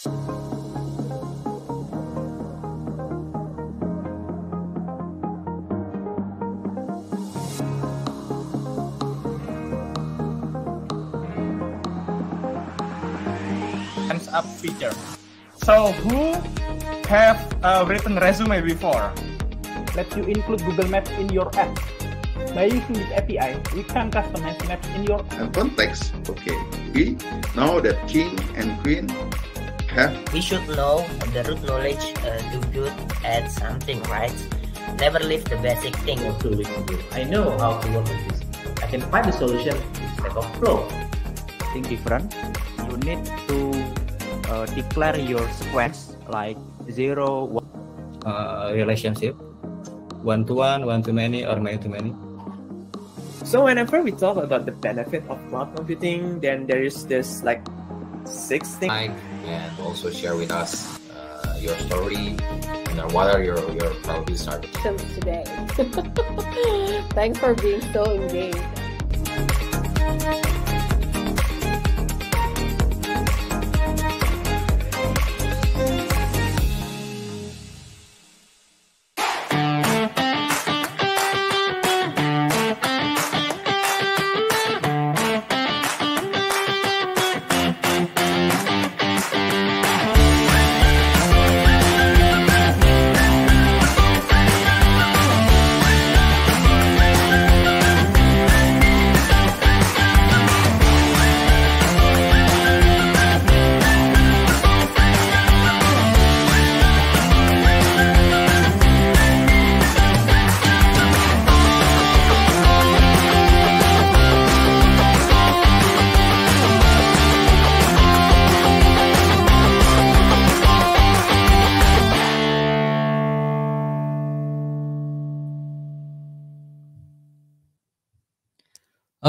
Hands up feature. So who have uh, written resume before? Let you include Google Maps in your app. By using this API, we can customize maps in your context. Okay, we know that king and queen we should know the root knowledge, uh, do good at something, right? Never leave the basic thing. Absolutely. I know how to work with this. I can find the solution instead of flow. Think different. You need to uh, declare your squares like zero, one. Uh, relationship, one to one, one to many, or many to many. So whenever we talk about the benefit of cloud computing, then there is this like six things. And also share with us uh, your story. And uh, what are your, your proudest articles? today. Thanks for being so engaged.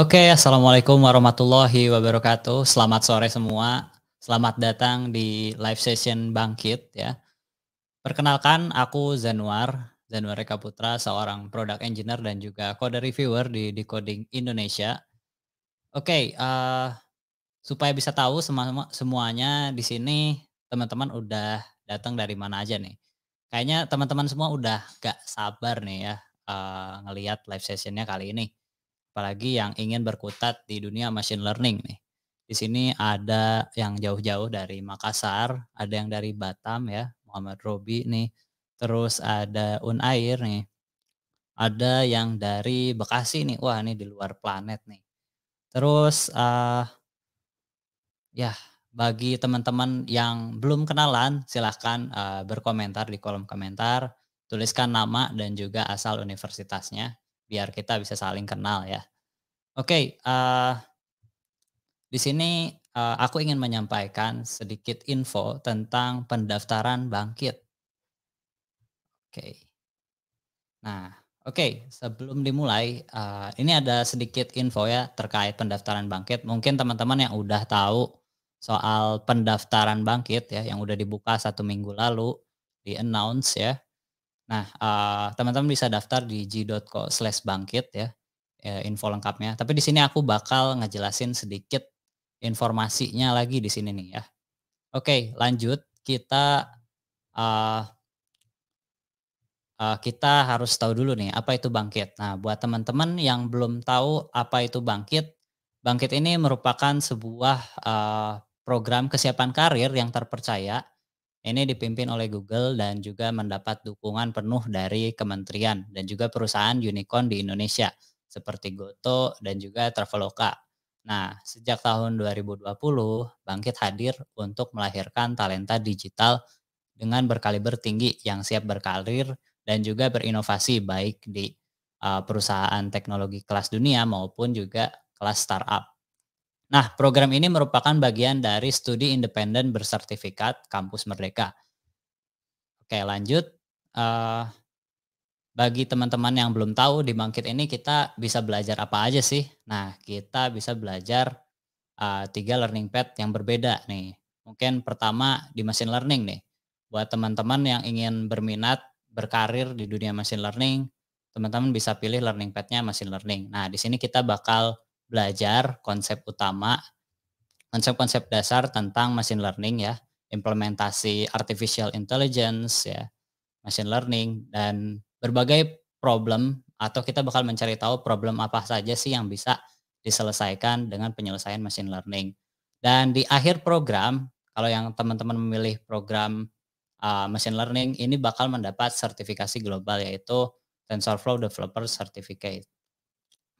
Oke, okay, assalamualaikum warahmatullahi wabarakatuh. Selamat sore semua. Selamat datang di live session Bangkit ya. Perkenalkan aku Zanuar, Zanuar Eka Putra, seorang product engineer dan juga code reviewer di Decoding Indonesia. Oke, okay, uh, eh, supaya bisa tahu semua semuanya di sini teman-teman udah datang dari mana aja nih. Kayaknya teman-teman semua udah gak sabar nih ya uh, ngelihat live sessionnya kali ini apalagi yang ingin berkutat di dunia machine learning nih. Di sini ada yang jauh-jauh dari Makassar, ada yang dari Batam ya, Muhammad Robi nih. Terus ada Unair nih. Ada yang dari Bekasi nih. Wah, ini di luar planet nih. Terus uh, ya bagi teman-teman yang belum kenalan silahkan uh, berkomentar di kolom komentar tuliskan nama dan juga asal universitasnya biar kita bisa saling kenal ya. Oke, okay, uh, eh, di sini uh, aku ingin menyampaikan sedikit info tentang pendaftaran bangkit. Oke, okay. nah oke okay, sebelum dimulai uh, ini ada sedikit info ya terkait pendaftaran bangkit. Mungkin teman-teman yang udah tahu soal pendaftaran bangkit ya yang udah dibuka satu minggu lalu di announce ya Nah, eh, teman-teman uh, bisa daftar di g.co slash bangkit ya, ya, info lengkapnya. Tapi di sini aku bakal ngejelasin sedikit informasinya lagi di sini nih ya. Oke, lanjut kita uh, uh, kita harus tahu dulu nih apa itu bangkit. Nah, buat teman-teman yang belum tahu apa itu bangkit, bangkit ini merupakan sebuah uh, program kesiapan karir yang terpercaya ini dipimpin oleh Google dan juga mendapat dukungan penuh dari kementerian dan juga perusahaan unicorn di Indonesia seperti Goto dan juga Traveloka. Nah, sejak tahun 2020, Bangkit hadir untuk melahirkan talenta digital dengan berkaliber tinggi yang siap berkarir dan juga berinovasi baik di eh, perusahaan teknologi kelas dunia maupun juga kelas startup. Nah, program ini merupakan bagian dari studi independen bersertifikat Kampus Merdeka. Oke, lanjut. Uh, bagi teman-teman yang belum tahu di Bangkit ini kita bisa belajar apa aja sih? Nah, kita bisa belajar uh, tiga learning path yang berbeda nih. Mungkin pertama di machine learning nih. Buat teman-teman yang ingin berminat berkarir di dunia machine learning, teman-teman bisa pilih learning path-nya machine learning. Nah, di sini kita bakal belajar konsep utama, konsep-konsep dasar tentang machine learning ya, implementasi artificial intelligence ya, machine learning dan berbagai problem atau kita bakal mencari tahu problem apa saja sih yang bisa diselesaikan dengan penyelesaian machine learning. Dan di akhir program, kalau yang teman-teman memilih program uh, machine learning ini bakal mendapat sertifikasi global yaitu TensorFlow Developer Certificate.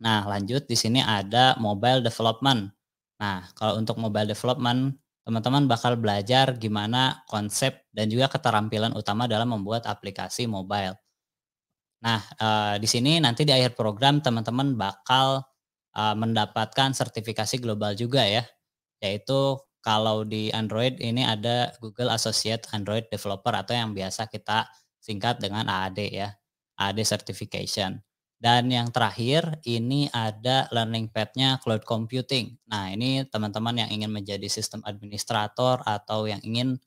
Nah, lanjut di sini ada mobile development. Nah, kalau untuk mobile development, teman-teman bakal belajar gimana konsep dan juga keterampilan utama dalam membuat aplikasi mobile. Nah, eh, di sini nanti di akhir program teman-teman bakal eh, mendapatkan sertifikasi global juga ya, yaitu kalau di Android ini ada Google Associate Android Developer atau yang biasa kita singkat dengan AAD ya, AAD Certification. Dan yang terakhir ini ada learning pad-nya cloud computing. Nah ini teman-teman yang ingin menjadi sistem administrator atau yang ingin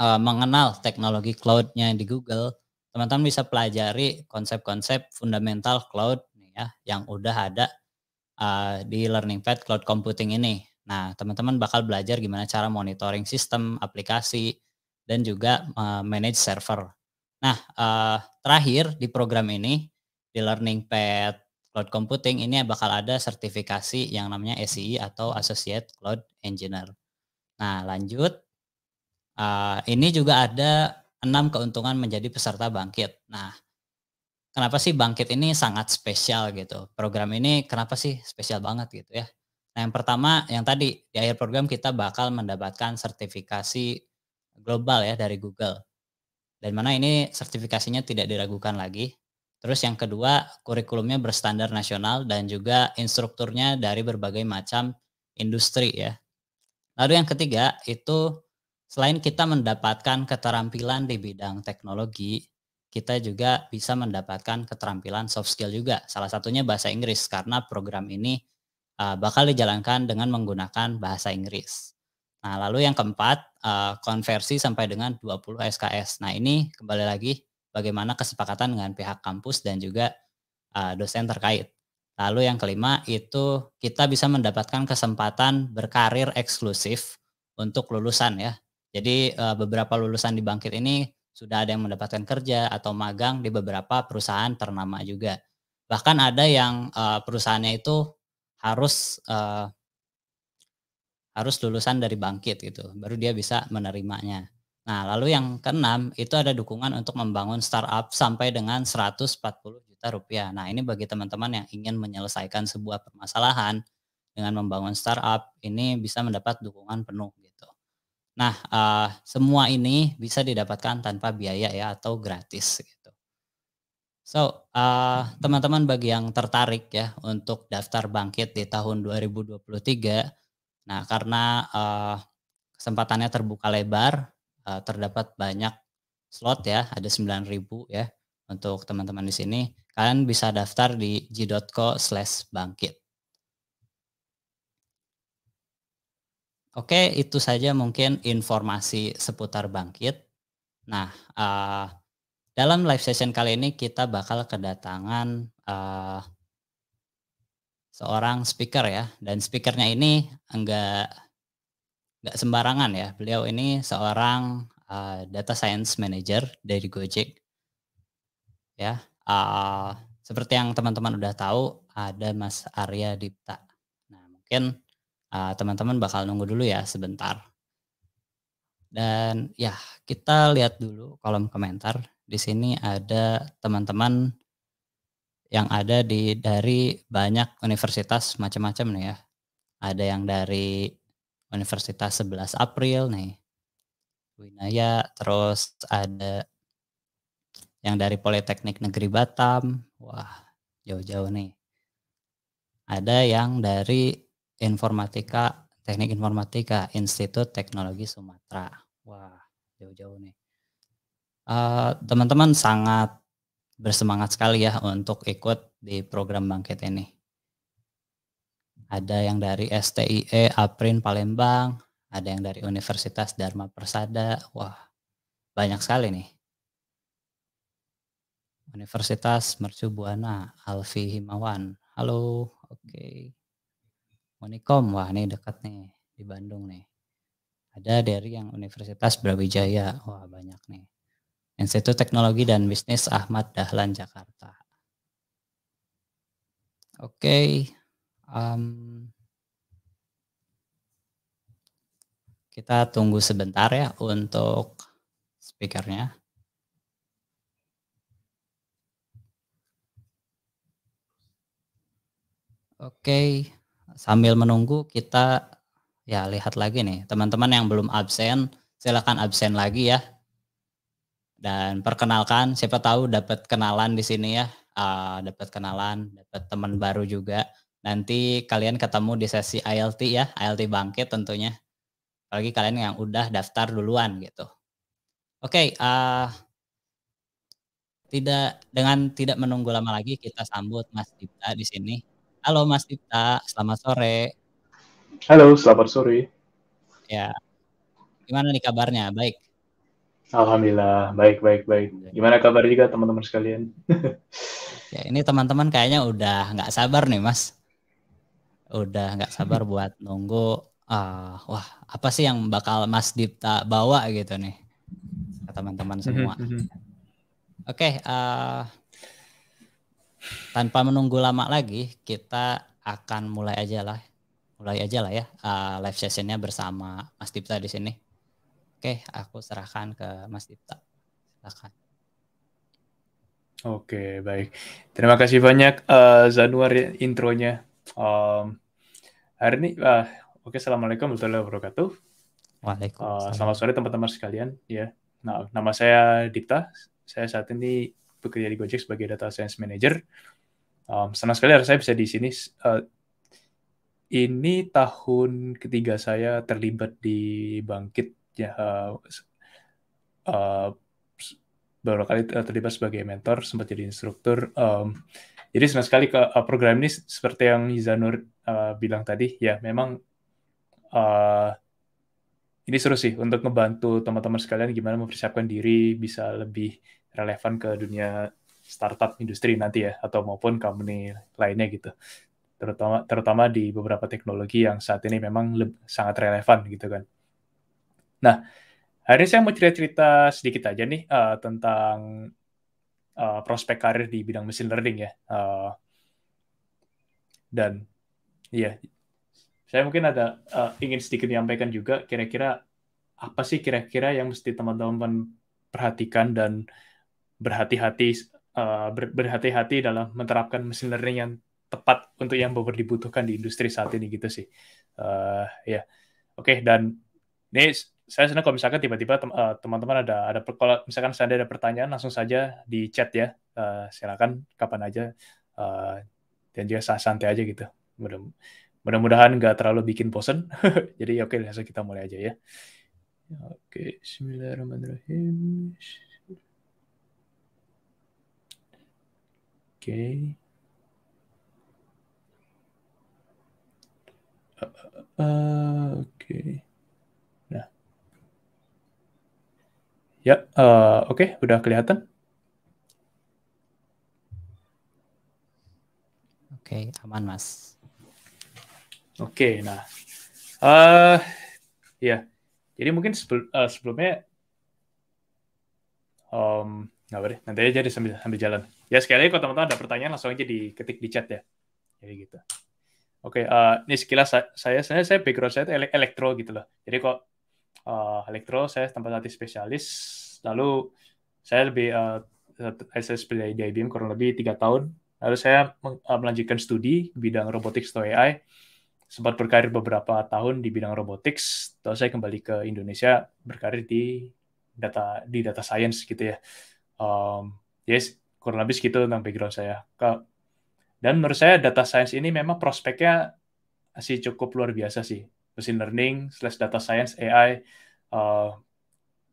uh, mengenal teknologi cloud-nya di Google, teman-teman bisa pelajari konsep-konsep fundamental cloud ya yang udah ada uh, di learning pad cloud computing ini. Nah teman-teman bakal belajar gimana cara monitoring sistem, aplikasi, dan juga uh, manage server. Nah uh, terakhir di program ini di Learning Pad Cloud Computing ini bakal ada sertifikasi yang namanya SEE atau Associate Cloud Engineer. Nah, lanjut. Uh, ini juga ada enam keuntungan menjadi peserta bangkit. Nah, kenapa sih bangkit ini sangat spesial gitu? Program ini kenapa sih spesial banget gitu ya? Nah, yang pertama yang tadi di akhir program kita bakal mendapatkan sertifikasi global ya dari Google. Dan mana ini sertifikasinya tidak diragukan lagi Terus yang kedua, kurikulumnya berstandar nasional dan juga instrukturnya dari berbagai macam industri ya. Lalu yang ketiga itu selain kita mendapatkan keterampilan di bidang teknologi, kita juga bisa mendapatkan keterampilan soft skill juga. Salah satunya bahasa Inggris karena program ini ah, bakal dijalankan dengan menggunakan bahasa Inggris. Nah, lalu yang keempat, ah, konversi sampai dengan 20 SKS. Nah, ini kembali lagi bagaimana kesepakatan dengan pihak kampus dan juga uh, dosen terkait. Lalu yang kelima itu kita bisa mendapatkan kesempatan berkarir eksklusif untuk lulusan ya. Jadi uh, beberapa lulusan di Bangkit ini sudah ada yang mendapatkan kerja atau magang di beberapa perusahaan ternama juga. Bahkan ada yang uh, perusahaannya itu harus uh, harus lulusan dari Bangkit gitu, baru dia bisa menerimanya. Nah, lalu yang keenam itu ada dukungan untuk membangun startup sampai dengan 140 juta rupiah. Nah, ini bagi teman-teman yang ingin menyelesaikan sebuah permasalahan dengan membangun startup, ini bisa mendapat dukungan penuh gitu. Nah, uh, semua ini bisa didapatkan tanpa biaya ya atau gratis gitu. So, eh, teman-teman uh, bagi yang tertarik ya untuk daftar bangkit di tahun 2023, nah karena uh, kesempatannya terbuka lebar, uh, terdapat banyak slot ya, ada 9000 ya untuk teman-teman di sini. Kalian bisa daftar di g.co/bangkit. Oke, itu saja mungkin informasi seputar Bangkit. Nah, uh, dalam live session kali ini kita bakal kedatangan uh, seorang speaker ya, dan speakernya ini enggak nggak sembarangan ya. Beliau ini seorang uh, data science manager dari Gojek. Ya, uh, seperti yang teman-teman udah tahu ada Mas Arya Dipta. Nah, mungkin eh, teman-teman uh, bakal nunggu dulu ya sebentar. Dan ya, kita lihat dulu kolom komentar. Di sini ada teman-teman yang ada di dari banyak universitas macam-macam nih ya. Ada yang dari Universitas 11 April nih. Winaya, terus ada yang dari Politeknik Negeri Batam. Wah, jauh-jauh nih. Ada yang dari Informatika, Teknik Informatika, Institut Teknologi Sumatera. Wah, jauh-jauh nih. Eh, teman-teman uh, sangat bersemangat sekali ya untuk ikut di program bangkit ini ada yang dari STIE Aprin Palembang, ada yang dari Universitas Dharma Persada. Wah, banyak sekali nih. Universitas Mercu Buana, Alfi Himawan. Halo, oke. Okay. Monikom, wah ini dekat nih di Bandung nih. Ada dari yang Universitas Brawijaya, wah banyak nih. Institut Teknologi dan Bisnis Ahmad Dahlan Jakarta. Oke, Um, kita tunggu sebentar ya untuk speakernya. Oke, sambil menunggu kita ya lihat lagi nih teman-teman yang belum absen silakan absen lagi ya dan perkenalkan siapa tahu dapat kenalan di sini ya uh, dapat kenalan dapat teman baru juga Nanti kalian ketemu di sesi ILT ya, ILT bangkit tentunya. Apalagi kalian yang udah daftar duluan gitu. Oke, okay, uh, eh, tidak dengan tidak menunggu lama lagi kita sambut Mas Dipta di sini. Halo Mas Dipta, selamat sore. Halo, selamat sore. Ya, gimana nih kabarnya? Baik. Alhamdulillah, baik, baik, baik. Gimana kabar juga teman-teman sekalian? ya, ini teman-teman kayaknya udah nggak sabar nih, Mas udah nggak sabar buat nunggu uh, wah apa sih yang bakal Mas Dipta bawa gitu nih ke teman-teman mhm, semua. Mhm. Oke, okay, uh, tanpa menunggu lama lagi kita akan mulai aja lah, mulai aja lah ya uh, live sessionnya bersama Mas Dipta di sini. Oke, okay, aku serahkan ke Mas Dipta. Silakan. Oke, baik. Terima kasih banyak uh, Zanuar ya intronya. Um, hari ini, uh, oke, okay, assalamualaikum warahmatullahi wabarakatuh. Waalaikumsalam. Uh, selamat sore teman-teman sekalian. Ya, yeah. nah, nama saya Dipta. Saya saat ini bekerja di Gojek sebagai data science manager. Um, senang sekali saya bisa di sini. Uh, ini tahun ketiga saya terlibat di Bangkit. Ya, uh, uh, beberapa kali terlibat sebagai mentor, sempat jadi instruktur. Um, jadi senang sekali ke uh, program ini seperti yang Izanur uh, bilang tadi, ya memang uh, ini seru sih untuk ngebantu teman-teman sekalian gimana mempersiapkan diri bisa lebih relevan ke dunia startup industri nanti ya atau maupun company lainnya gitu terutama terutama di beberapa teknologi yang saat ini memang sangat relevan gitu kan. Nah, hari ini saya mau cerita-cerita sedikit aja nih uh, tentang uh, prospek karir di bidang machine learning ya. Uh, dan ya yeah. saya mungkin ada uh, ingin sedikit menyampaikan juga kira-kira apa sih kira-kira yang mesti teman-teman perhatikan dan berhati-hati uh, berhati-hati dalam menerapkan machine learning yang tepat untuk yang benar dibutuhkan di industri saat ini gitu sih. Uh, ya, yeah. oke okay, dan ini saya senang kalau misalkan tiba-tiba eh, teman-teman ada ada kalau misalkan saya ada pertanyaan langsung saja di chat ya uh, silakan kapan aja uh, dan juga santai aja gitu mudah mudahan nggak terlalu bikin bosen jadi oke okay, langsung kita mulai aja ya oke okay, Bismillahirrahmanirrahim oke okay. uh, oke okay. Ya, uh, oke, okay, udah kelihatan. Oke, okay, aman Mas. Oke, okay, nah, uh, ya, yeah. jadi mungkin sebel, uh, sebelumnya, um, nggak boleh, nanti aja jadi sambil, sambil jalan. Ya sekali lagi kalau teman-teman ada pertanyaan langsung aja diketik di chat ya, jadi gitu. Oke, okay, uh, ini sekilas saya, saya, saya, saya background saya itu elektro gitu loh. Jadi kok uh, elektro, saya tempat latih spesialis. Lalu saya lebih uh, eh, SSP di IBM kurang lebih tiga tahun. Lalu saya eh, melanjutkan studi bidang robotics atau AI. Sempat berkarir beberapa tahun di bidang robotics. Lalu saya kembali ke Indonesia berkarir di data di data science gitu ya. Um, yes, kurang lebih segitu tentang background saya. Dan menurut saya data science ini memang prospeknya masih cukup luar biasa sih machine learning slash data science AI uh,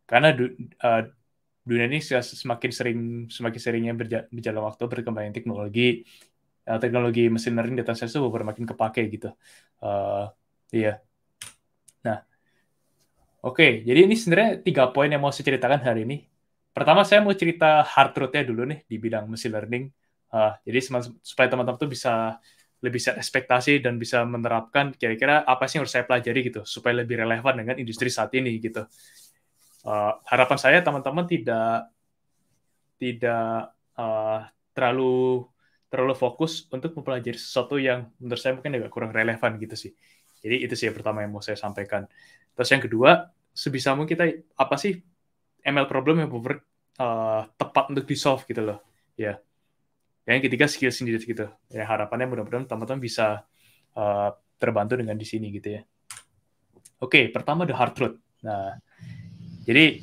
karena du, uh, dunia ini semakin sering semakin seringnya berja berjalan waktu berkembangnya teknologi uh, teknologi Machine learning data science itu makin kepake gitu uh, iya nah oke okay, jadi ini sebenarnya tiga poin yang mau saya ceritakan hari ini pertama saya mau cerita hard truth-nya dulu nih di bidang Machine learning uh, jadi supaya teman-teman tuh bisa lebih set ekspektasi dan bisa menerapkan kira-kira apa sih yang harus saya pelajari gitu supaya lebih relevan dengan industri saat ini gitu. Uh, harapan saya teman-teman tidak tidak uh, terlalu terlalu fokus untuk mempelajari sesuatu yang menurut saya mungkin agak kurang relevan gitu sih. Jadi itu sih yang pertama yang mau saya sampaikan. Terus yang kedua, sebisa mungkin kita apa sih ML problem yang uh, tepat untuk di solve gitu loh. Ya. Yeah yang ketiga skill sendiri gitu ya harapannya mudah-mudahan teman-teman bisa uh, terbantu dengan di sini gitu ya oke okay, pertama the hard truth nah jadi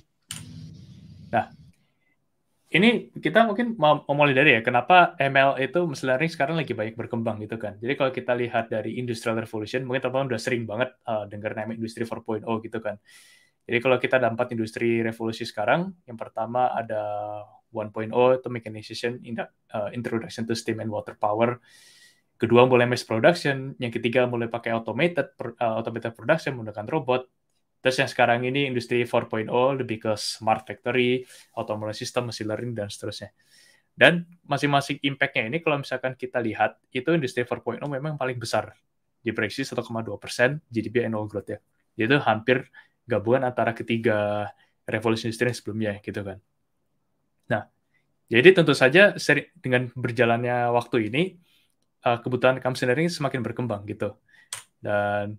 nah ini kita mungkin mau, mulai dari ya kenapa ML itu machine sekarang lagi banyak berkembang gitu kan. Jadi kalau kita lihat dari industrial revolution mungkin teman-teman udah sering banget uh, dengar nama industri 4.0 gitu kan. Jadi kalau kita dapat industri revolusi sekarang yang pertama ada 1.0 itu mechanization uh, introduction to steam and water power kedua mulai mass production yang ketiga mulai pakai automated uh, automated production menggunakan robot Terus yang sekarang ini industri 4.0 lebih ke smart factory, automation system, machine learning, dan seterusnya. Dan masing-masing impactnya ini kalau misalkan kita lihat, itu industri 4.0 memang paling besar. di proyeksi 1,2 persen GDP annual growth ya. Jadi itu hampir gabungan antara ketiga revolusi industri sebelumnya gitu kan. Jadi tentu saja seri, dengan berjalannya waktu ini uh, kebutuhan income semakin berkembang gitu. Dan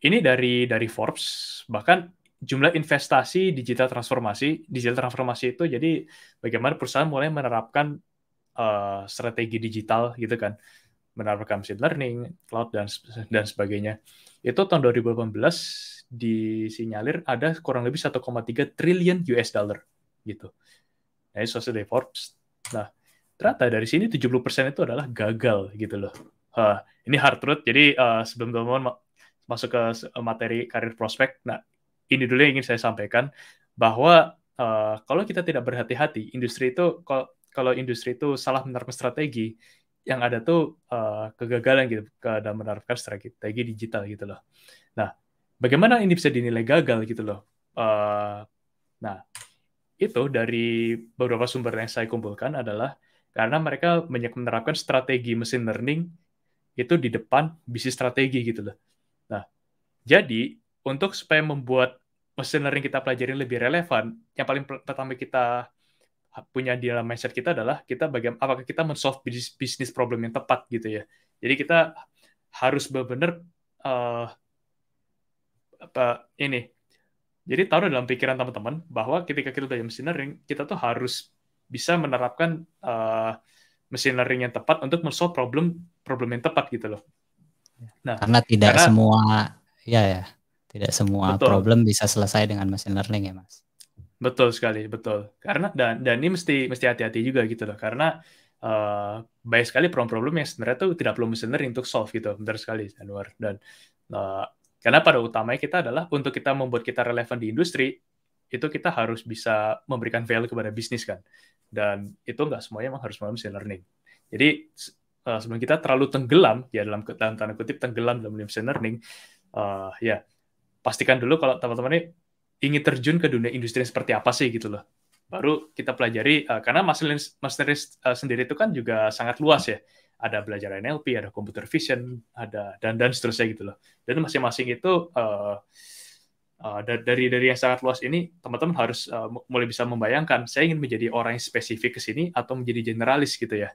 ini dari dari Forbes bahkan jumlah investasi digital transformasi digital transformasi itu jadi bagaimana perusahaan mulai menerapkan uh, strategi digital gitu kan menerapkan machine learning, cloud dan dan sebagainya. Itu tahun 2018 disinyalir ada kurang lebih 1,3 triliun US dollar gitu. Nah, sosial dari Forbes. Nah, ternyata dari sini 70% itu adalah gagal gitu loh. Uh, ini hard truth. Jadi uh, sebelum teman-teman masuk ke materi karir prospek, nah ini dulu yang ingin saya sampaikan bahwa uh, kalau kita tidak berhati-hati, industri itu kalau, kalau industri itu salah menerapkan strategi, yang ada tuh uh, kegagalan gitu ke dalam menerapkan strategi digital gitu loh. Nah, bagaimana ini bisa dinilai gagal gitu loh? Uh, nah, itu dari beberapa sumber yang saya kumpulkan adalah karena mereka banyak menerapkan strategi mesin learning itu di depan bisnis strategi gitu loh. Nah, jadi untuk supaya membuat mesin learning kita pelajari lebih relevan, yang paling pertama kita punya di dalam mindset kita adalah kita bagaimana apakah kita men-solve bisnis, bisnis problem yang tepat gitu ya. Jadi kita harus benar-benar uh, apa ini jadi taruh dalam pikiran teman-teman bahwa ketika kita belajar machine learning, kita tuh harus bisa menerapkan uh, machine learning yang tepat untuk solve problem problem yang tepat gitu loh. Ya. Nah, karena tidak karena, semua ya ya, tidak semua betul. problem bisa selesai dengan machine learning ya, Mas. Betul sekali, betul. Karena dan dan ini mesti mesti hati-hati juga gitu loh karena uh, banyak sekali problem-problem yang sebenarnya tuh tidak perlu mesin learning untuk solve gitu, benar sekali Anwar. Dan uh, karena pada utamanya kita adalah untuk kita membuat kita relevan di industri, itu kita harus bisa memberikan value kepada bisnis kan. Dan itu nggak semuanya emang harus melalui machine learning. Jadi uh, sebelum kita terlalu tenggelam, ya dalam, dalam tanda kutip tenggelam dalam machine learning, uh, ya pastikan dulu kalau teman-teman ini ingin terjun ke dunia industri seperti apa sih gitu loh. Baru kita pelajari, uh, karena machine learning uh, sendiri itu kan juga sangat luas ya ada belajar NLP, ada computer vision, ada dan dan seterusnya gitu loh. Dan masing-masing itu uh, uh, dari dari yang sangat luas ini teman-teman harus uh, mulai bisa membayangkan saya ingin menjadi orang yang spesifik ke sini atau menjadi generalis gitu ya.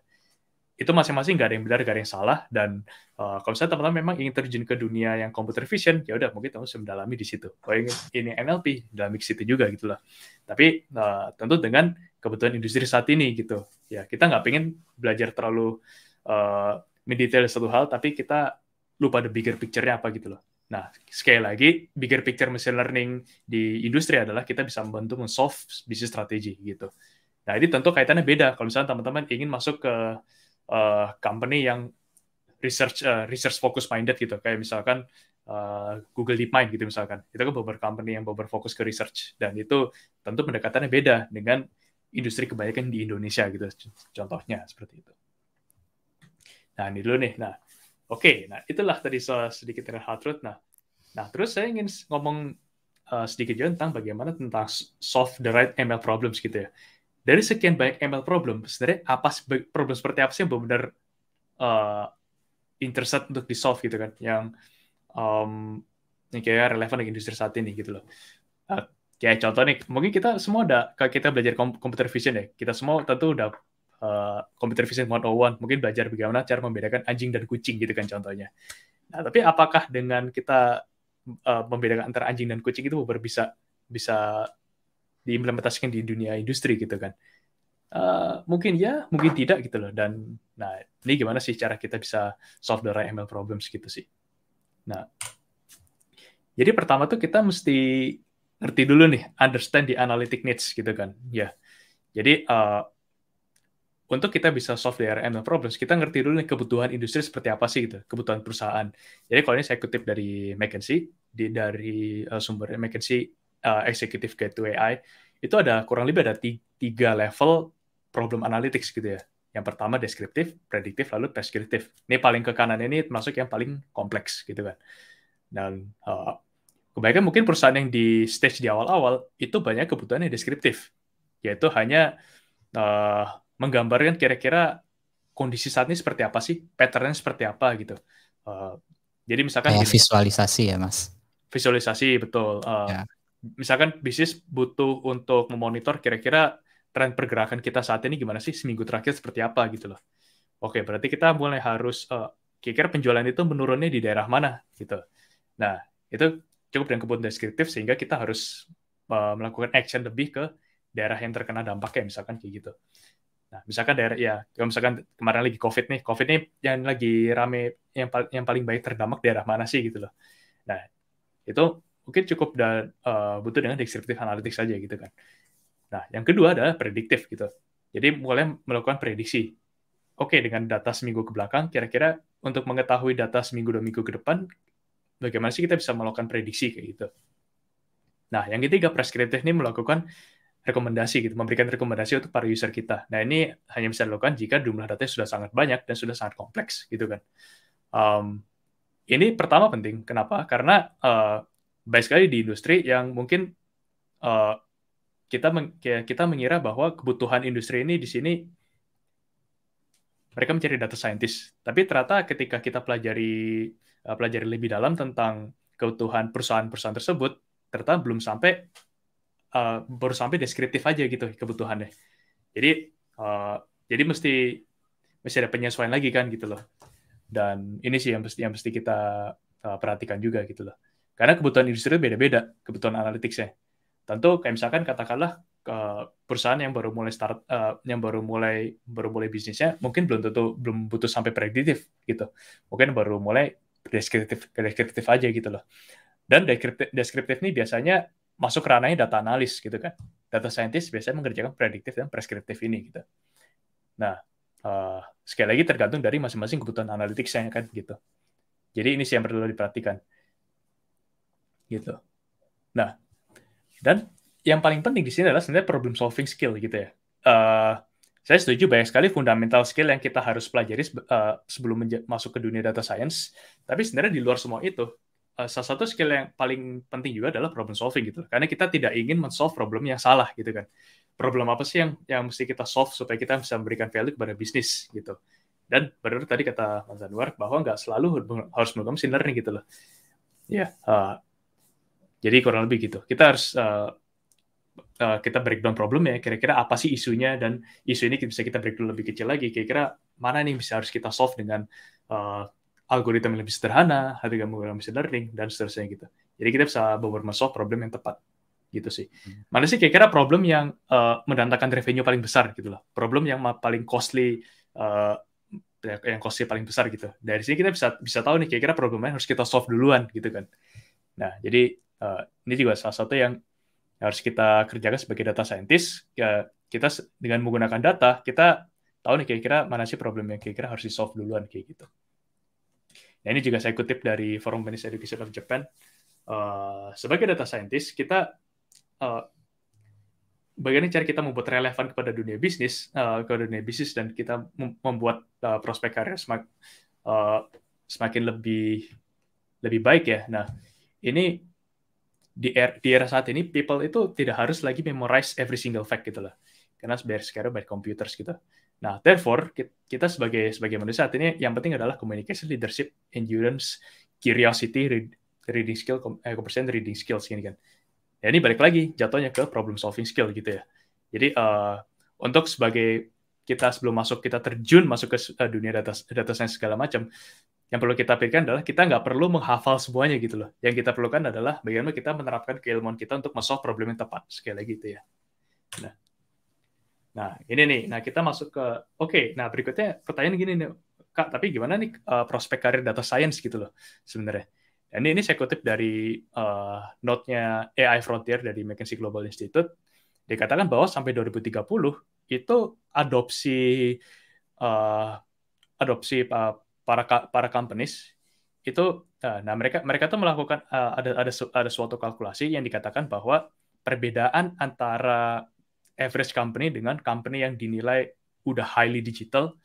Itu masing-masing gak ada yang benar, gak ada yang salah dan uh, kalau misalnya teman-teman memang ingin terjun ke dunia yang computer vision, ya udah mungkin teman-teman mendalami di situ. Kalau oh, ingin ini NLP, dalami ke situ juga gitu loh. Tapi uh, tentu dengan kebutuhan industri saat ini gitu. Ya, kita nggak pengen belajar terlalu uh, mendetail satu hal, tapi kita lupa the bigger picture-nya apa gitu loh. Nah, sekali lagi, bigger picture machine learning di industri adalah kita bisa membantu men-solve bisnis strategi gitu. Nah, ini tentu kaitannya beda. Kalau misalnya teman-teman ingin masuk ke uh, company yang research uh, research focus minded gitu, kayak misalkan uh, Google DeepMind gitu misalkan. Itu kan beberapa company yang beberapa fokus ke research dan itu tentu pendekatannya beda dengan industri kebanyakan di Indonesia gitu contohnya seperti itu. Nah, ini dulu nih. Nah, oke. Okay. Nah, itulah tadi soal sedikit tentang hard truth. Nah, nah terus saya ingin ngomong uh, sedikit juga tentang bagaimana tentang solve the right ML problems gitu ya. Dari sekian banyak ML problem, sebenarnya apa problem seperti apa sih yang benar-benar uh, eh, intercept untuk di solve gitu kan, yang um, yang kayak relevan dengan industri saat ini gitu loh. Uh, kayak contoh nih, mungkin kita semua udah, kalau kita belajar computer vision ya, kita semua tentu udah uh, computer vision 101, mungkin belajar bagaimana cara membedakan anjing dan kucing gitu kan contohnya. Nah, tapi apakah dengan kita uh, membedakan antara anjing dan kucing itu bisa bisa diimplementasikan di dunia industri gitu kan? Uh, mungkin ya, mungkin tidak gitu loh. Dan nah, ini gimana sih cara kita bisa solve the right ML problems gitu sih. Nah, jadi pertama tuh kita mesti ngerti dulu nih, understand the analytic needs gitu kan. Ya. Yeah. Jadi uh, untuk kita bisa solve DRM dan problems, kita ngerti dulu nih kebutuhan industri seperti apa sih gitu, kebutuhan perusahaan. Jadi kalau ini saya kutip dari McKinsey, di, dari uh, sumber McKinsey uh, Executive Guide AI, itu ada kurang lebih ada tiga level problem analytics gitu ya. Yang pertama deskriptif, prediktif, lalu preskriptif. Ini paling ke kanan ini termasuk yang paling kompleks gitu kan. Dan uh, kebanyakan mungkin perusahaan yang di stage di awal-awal itu banyak kebutuhannya deskriptif, yaitu hanya uh, menggambarkan kira-kira kondisi saat ini seperti apa sih, patternnya seperti apa gitu. Uh, jadi misalkan kayak visualisasi ya mas. Visualisasi betul. Uh, ya. Misalkan bisnis butuh untuk memonitor kira-kira tren pergerakan kita saat ini gimana sih seminggu terakhir seperti apa gitu loh. Oke, berarti kita mulai harus uh, kira-kira penjualan itu menurunnya di daerah mana gitu. Nah, itu cukup dengan kebutuhan deskriptif sehingga kita harus uh, melakukan action lebih ke daerah yang terkena dampaknya misalkan kayak gitu. Nah, misalkan daerah ya, kalau misalkan kemarin lagi COVID nih, COVID nih yang lagi rame yang yang paling baik terdampak daerah mana sih gitu loh. Nah, itu mungkin cukup dan uh, eh, butuh dengan deskriptif analytics saja gitu kan. Nah, yang kedua adalah prediktif gitu. Jadi mulai melakukan prediksi. Oke, dengan data seminggu ke belakang, kira-kira untuk mengetahui data seminggu dua minggu ke depan, bagaimana sih kita bisa melakukan prediksi kayak gitu. Nah, yang ketiga preskriptif ini melakukan rekomendasi gitu, memberikan rekomendasi untuk para user kita. Nah ini hanya bisa dilakukan jika jumlah datanya sudah sangat banyak dan sudah sangat kompleks gitu kan. Um, ini pertama penting, kenapa? Karena uh, baik sekali di industri yang mungkin uh, kita meng ya, kita mengira bahwa kebutuhan industri ini di sini mereka mencari data scientist. Tapi ternyata ketika kita pelajari uh, pelajari lebih dalam tentang kebutuhan perusahaan-perusahaan tersebut, ternyata belum sampai Eh, baru sampai deskriptif aja gitu kebutuhannya. Jadi uh, jadi mesti mesti ada penyesuaian lagi kan gitu loh. Dan ini sih yang mesti yang mesti kita uh, perhatikan juga gitu loh. Karena kebutuhan industri beda-beda kebutuhan analitiknya. Tentu kayak misalkan katakanlah ke perusahaan yang baru mulai start uh, yang baru mulai baru mulai bisnisnya mungkin belum tentu belum butuh sampai prediktif gitu. Mungkin baru mulai deskriptif deskriptif aja gitu loh. Dan deskriptif, deskriptif ini biasanya masuk ranahnya data analis gitu kan. Data scientist biasanya mengerjakan prediktif dan preskriptif ini gitu. Nah, uh, sekali lagi tergantung dari masing-masing kebutuhan analitiknya kan gitu. Jadi ini sih yang perlu diperhatikan. Gitu. Nah, dan yang paling penting di sini adalah sebenarnya problem solving skill gitu ya. Uh, saya setuju banyak sekali fundamental skill yang kita harus pelajari uh, sebelum masuk ke dunia data science, tapi sebenarnya di luar semua itu Eh, salah satu skill yang paling penting juga adalah problem solving gitu Karena kita tidak ingin men-solve problem yang salah gitu kan. Problem apa sih yang yang mesti kita solve supaya kita bisa memberikan value kepada bisnis gitu. Dan benar tadi kata Mas Anwar bahwa nggak selalu harus melakukan learning gitu loh. Ya, yeah. uh, jadi kurang lebih gitu. Kita harus uh, uh, kita breakdown problem ya. Kira-kira apa sih isunya dan isu ini bisa kita breakdown lebih kecil lagi. Kira-kira mana nih bisa harus kita solve dengan uh, algoritma yang lebih sederhana, harga menggunakan machine learning, dan seterusnya gitu. Jadi kita bisa bermasalah problem yang tepat gitu sih. Hmm. Mana sih kira-kira problem yang uh, mendatangkan revenue paling besar gitu loh. Problem yang paling costly uh, yang costly paling besar gitu. Dari sini kita bisa bisa tahu nih kira-kira problemnya harus kita solve duluan gitu kan. Nah, jadi uh, ini juga salah satu yang harus kita kerjakan sebagai data scientist. Ya, kita dengan menggunakan data, kita tahu nih kira-kira mana sih problem yang kira-kira harus di solve duluan kayak gitu. Nah, ini juga saya kutip dari Forum Business Education of Japan. Uh, sebagai data scientist, kita uh, bagaimana cara kita membuat relevan kepada dunia bisnis, uh, eh, ke dunia bisnis dan kita membuat uh, prospek karir semak, uh, semakin lebih lebih baik ya. Nah, ini di era, di era saat ini people itu tidak harus lagi memorize every single fact gitu loh. Karena sebenarnya sekarang banyak computers gitu. Nah, therefore kita sebagai sebagai manusia saat ini yang penting adalah communication, leadership, endurance, curiosity, reading skill, eh, reading skills ini kan. Ya ini balik lagi jatuhnya ke problem solving skill gitu ya. Jadi uh, untuk sebagai kita sebelum masuk kita terjun masuk ke eh, dunia data data science segala macam, yang perlu kita pikirkan adalah kita nggak perlu menghafal semuanya gitu loh. Yang kita perlukan adalah bagaimana kita menerapkan keilmuan kita untuk solve problem yang tepat sekali lagi gitu ya. Nah, Nah, ini nih. Nah, kita masuk ke oke. Okay, nah, berikutnya pertanyaan gini nih, Kak, tapi gimana nih uh, prospek karir data science gitu loh sebenarnya. Dan ini, ini saya kutip dari uh, note-nya AI Frontier dari McKinsey Global Institute. Dikatakan bahwa sampai 2030 itu adopsi uh, adopsi uh, para para companies itu uh, nah mereka mereka tuh melakukan uh, ada ada su ada suatu kalkulasi yang dikatakan bahwa perbedaan antara average company dengan company yang dinilai udah highly digital.